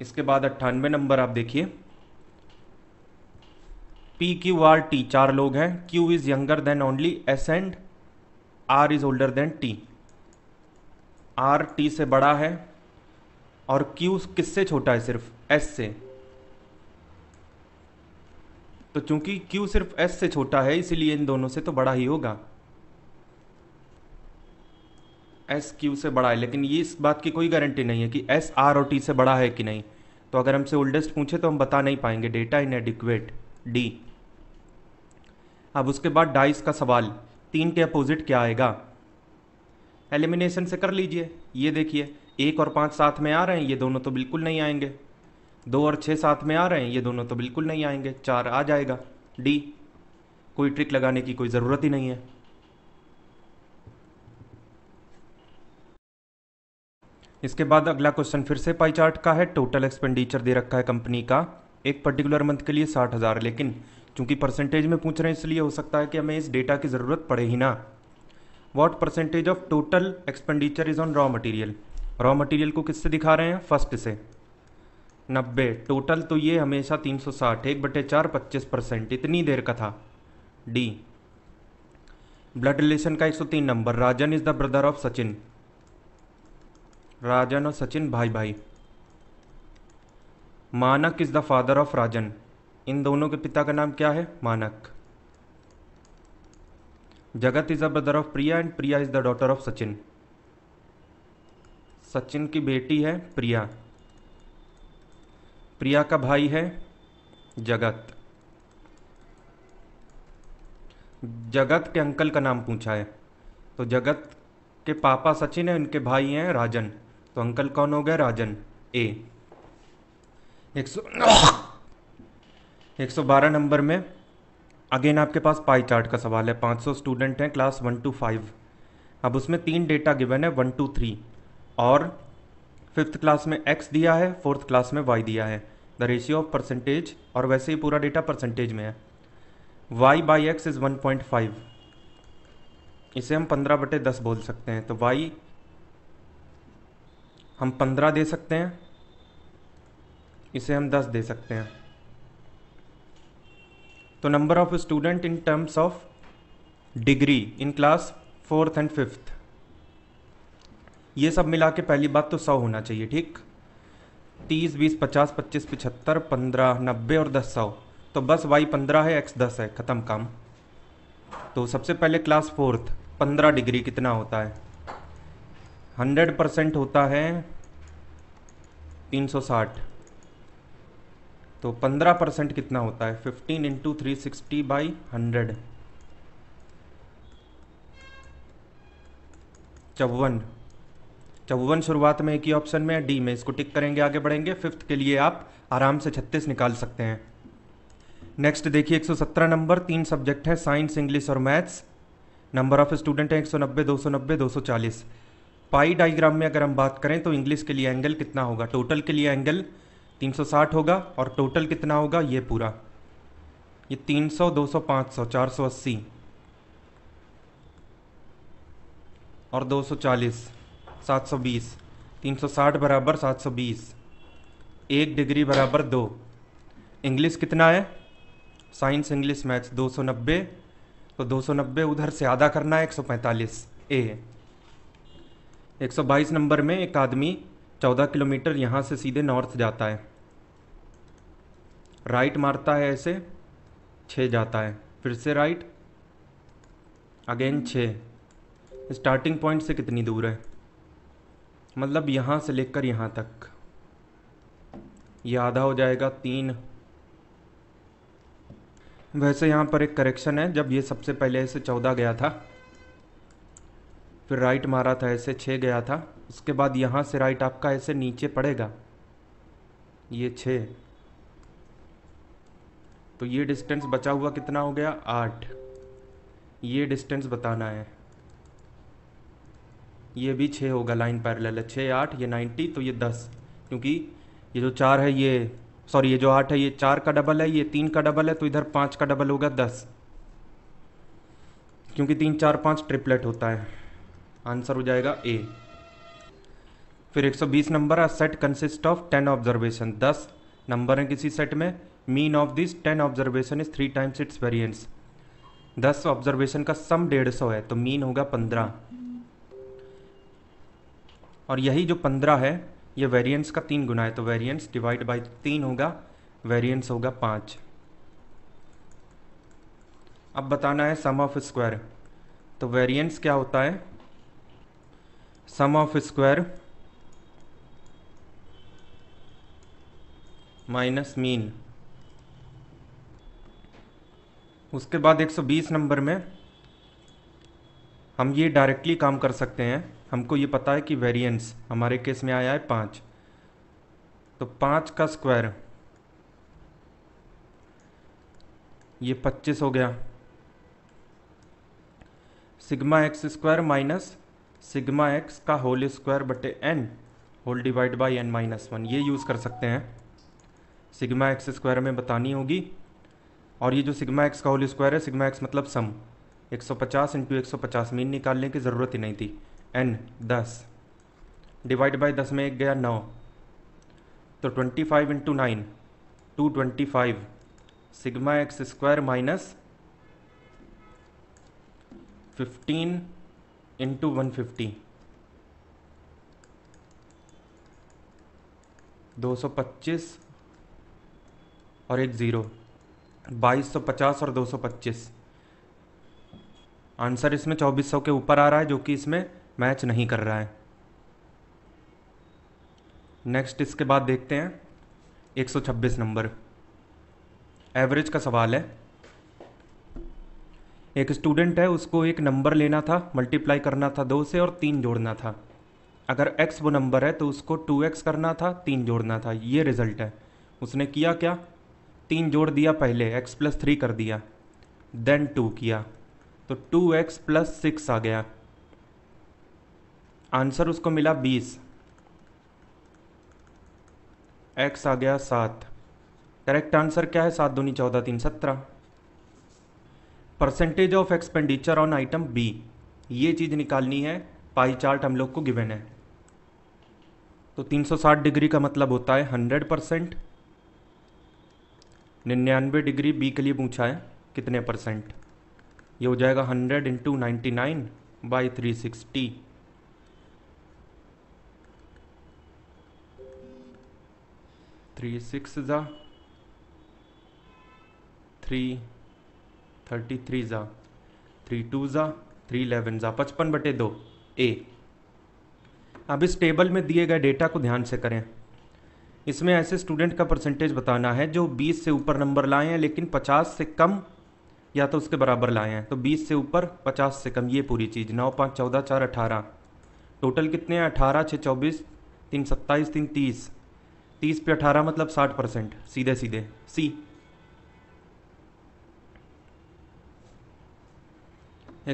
इसके बाद अट्ठानवे नंबर आप देखिए पी क्यू आर टी चार लोग हैं Q is younger than only S and R is older than T R T से बड़ा है और क्यू किससे छोटा है सिर्फ एस से तो चूंकि क्यू सिर्फ एस से छोटा है इसीलिए इन दोनों से तो बड़ा ही होगा एस क्यू से बड़ा है लेकिन ये इस बात की कोई गारंटी नहीं है कि एस आर और टी से बड़ा है कि नहीं तो अगर हमसे ओल्डेस्ट पूछे तो हम बता नहीं पाएंगे डेटा इन एडिक्वेट डी अब उसके बाद डाइस का सवाल तीन के अपोजिट क्या आएगा एलिमिनेशन से कर लीजिए ये देखिए एक और पाँच साथ में आ रहे हैं ये दोनों तो बिल्कुल नहीं आएंगे दो और छः साथ में आ रहे हैं ये दोनों तो बिल्कुल नहीं आएंगे चार आ जाएगा डी कोई ट्रिक लगाने की कोई ज़रूरत ही नहीं है इसके बाद अगला क्वेश्चन फिर से पाई चार्ट का है टोटल एक्सपेंडिचर दे रखा है कंपनी का एक पर्टिकुलर मंथ के लिए साठ हज़ार लेकिन चूंकि परसेंटेज में पूछ रहे हैं इसलिए हो सकता है कि हमें इस डेटा की ज़रूरत पड़े ही ना what percentage of total expenditure is on raw material raw material को किससे दिखा रहे हैं फर्स्ट से नब्बे टोटल तो ये हमेशा तीन सौ साठ एक बटे चार पच्चीस परसेंट इतनी देर का था डी ब्लड रिलेशन का एक सौ तीन नंबर Rajan is the brother of Sachin Rajan और सचिन भाई भाई Manak is the father of Rajan इन दोनों के पिता का नाम क्या है Manak Jagat is the brother of Priya and Priya is the daughter of Sachin Sachin की बेटी है प्रिया प्रिया का भाई है जगत जगत के अंकल का नाम पूछा है तो जगत के पापा सचिन है उनके भाई हैं राजन तो अंकल कौन हो गया राजन ए एक सौ एक सौ बारह नंबर में अगेन आपके पास पाई चार्ट का सवाल है पाँच सौ स्टूडेंट हैं क्लास वन टू फाइव अब उसमें तीन डेटा गिवन है वन टू थ्री और फिफ्थ क्लास में एक्स दिया है फोर्थ क्लास में वाई दिया है द रेशियो ऑफ परसेंटेज और वैसे ही पूरा डेटा परसेंटेज में है Y by X is one point five इसे हम पंद्रह बटे दस बोल सकते हैं तो वाई हम पंद्रह दे सकते हैं इसे हम दस दे सकते हैं तो number of student in terms of degree in class fourth and fifth ये सब मिला के पहली बात तो सौ होना चाहिए ठीक तीस बीस पचास पच्चीस पिछहत्तर पंद्रह नब्बे और दस सौ तो बस वाई पंद्रह है एक्स दस है ख़त्म काम तो सबसे पहले क्लास फोर्थ पंद्रह डिग्री कितना होता है हंड्रेड परसेंट होता है तीन सौ साठ तो पंद्रह परसेंट कितना होता है fifteen into three sixty by hundred चौवन चौवन शुरुआत में एक ही ऑप्शन में है डी में इसको टिक करेंगे आगे बढ़ेंगे फिफ्थ के लिए आप आराम से छत्तीस निकाल सकते हैं नेक्स्ट देखिए 117 नंबर तीन सब्जेक्ट है साइंस इंग्लिश और मैथ्स नंबर ऑफ स्टूडेंट हैं 190, 290, 240 पाई डाइग्राम में अगर हम बात करें तो इंग्लिश के लिए एंगल कितना होगा टोटल के लिए एंगल 360 होगा और टोटल कितना होगा ये पूरा ये 300, 200, 500, 480 और 240, 720, 360 बराबर 720, एक डिग्री बराबर दो इंग्लिश कितना है साइंस इंग्लिश मैथ्स 290 तो 290 उधर से आधा करना है 145 ए 122 नंबर में एक आदमी 14 किलोमीटर यहाँ से सीधे नॉर्थ जाता है राइट मारता है ऐसे छः जाता है फिर से राइट अगेन छः स्टार्टिंग पॉइंट से कितनी दूर है मतलब यहाँ से लेकर यहाँ तक यह आधा हो जाएगा तीन वैसे यहाँ पर एक करेक्शन है जब ये सबसे पहले ऐसे चौदह गया था फिर राइट मारा था ऐसे छः गया था उसके बाद यहाँ से राइट आपका ऐसे नीचे पड़ेगा ये छः तो ये डिस्टेंस बचा हुआ कितना हो गया आठ ये डिस्टेंस बताना है ये भी छः होगा लाइन पैरेलल है छः आठ ये नाइन्टी तो ये दस क्योंकि ये जो चार है ये सॉरी ये जो आठ है ये चार का डबल है ये तीन का डबल है तो इधर पाँच का डबल होगा दस क्योंकि तीन चार पाँच ट्रिपलेट होता है आंसर हो जाएगा ए फिर 120 number set consist of 10 observation 10 number हैं किसी सेट में mean of this 10 observation is three times its variance 10 observation का सम डेढ़ सौ है तो मीन होगा 15 और यही जो 15 है ये वेरिएंस का तीन गुना है तो वेरियंस डिवाइड बाई तीन होगा वेरिएंस होगा पाँच अब बताना है सम ऑफ स्क्वायर तो वेरियंस क्या होता है sum of square minus mean उसके बाद 120 नंबर में हम ये डायरेक्टली काम कर सकते हैं हमको ये पता है कि वेरिएंस हमारे केस में आया है पाँच तो पाँच का स्क्वायर ये पच्चीस हो गया sigma x square minus sigma x का होल स्क्वायर बटे n whole divide by n minus one ये यूज़ कर सकते हैं सिग्मा एक्स स्क्वायर में बतानी होगी और ये जो सिग्मा एक्स का होल स्क्वायर है सिग्मा एक्स मतलब सम 150 सौ पचास इंटू एक सौ पचास मीन निकालने की ज़रूरत ही नहीं थी एन दस डिवाइड बाई दस में एक गया नौ तो twenty five into nine two twenty five sigma x square minus fifteen into one fifty दो सौ पच्चीस और एक ज़ीरो बाईस सौ पचास और दो सौ पच्चीस आंसर इसमें चौबीस सौ के ऊपर आ रहा है जो कि इसमें मैच नहीं कर रहा है नेक्स्ट इसके बाद देखते हैं एक सौ छब्बीस नंबर एवरेज का सवाल है एक स्टूडेंट है उसको एक नंबर लेना था मल्टीप्लाई करना था दो से और तीन जोड़ना था अगर एक्स वो नंबर है तो उसको टू एक्स करना था तीन जोड़ना था ये रिज़ल्ट है उसने किया क्या तीन जोड़ दिया पहले एक्स प्लस थ्री कर दिया देन टू किया तो टू एक्स प्लस सिक्स आ गया आंसर उसको मिला बीस एक्स आ गया सात करेक्ट आंसर क्या है सात दूनी चौदह तीन सत्रह percentage of expenditure on item B ये चीज़ निकालनी है पाई चार्ट हम लोग को गिवन है तो 360 डिग्री का मतलब होता है 100 परसेंट निन्यानवे डिग्री बी के लिए पूछा है कितने परसेंट ये हो जाएगा 100 into ninety nine by three sixty three six ज़ा थ्री थर्टी थ्री ज़ा थ्री टू ज़ा थ्री इलेवन ज़ा पचपन बटे दो ए अब इस टेबल में दिए गए डेटा को ध्यान से करें इसमें ऐसे स्टूडेंट का परसेंटेज बताना है जो 20 से ऊपर नंबर लाए हैं लेकिन 50 से कम या तो उसके बराबर लाए हैं तो 20 से ऊपर 50 से कम ये पूरी चीज़ नौ पाँच चौदह चार अठारह टोटल कितने हैं अठारह छः चौबीस तीन सत्ताईस तीन तीस तीस पे अठारह मतलब साठ परसेंट सीधे सीधे सी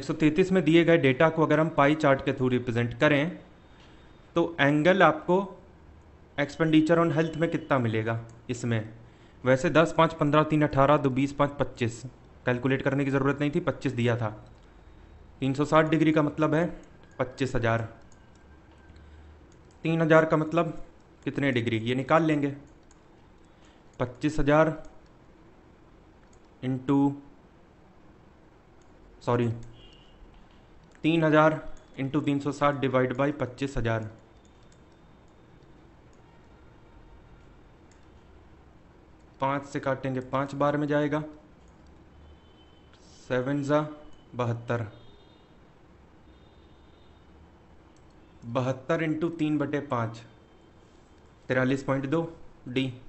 133 में दिए गए डेटा को अगर हम पाई चार्ट के थ्रू रिप्रेजेंट करें तो एंगल आपको एक्सपेंडिचर ऑन हेल्थ में कितना मिलेगा इसमें वैसे दस पाँच पंद्रह तीन 18 दो बीस पाँच पच्चीस कैलकुलेट करने की ज़रूरत नहीं थी पच्चीस दिया था तीन सौ साठ डिग्री का मतलब है पच्चीस हज़ार तीन हज़ार का मतलब कितने डिग्री ये निकाल लेंगे पच्चीस हज़ार इंटू सॉरी तीन हज़ार इंटू तीन सौ साठ डिवाइड बाई पच्चीस हज़ार पांच से काटेंगे पांच बार में जाएगा सेवन ज़ा बहत्तर बहत्तर इंटू तीन बटे पांच तिरालीस पॉइंट दो डी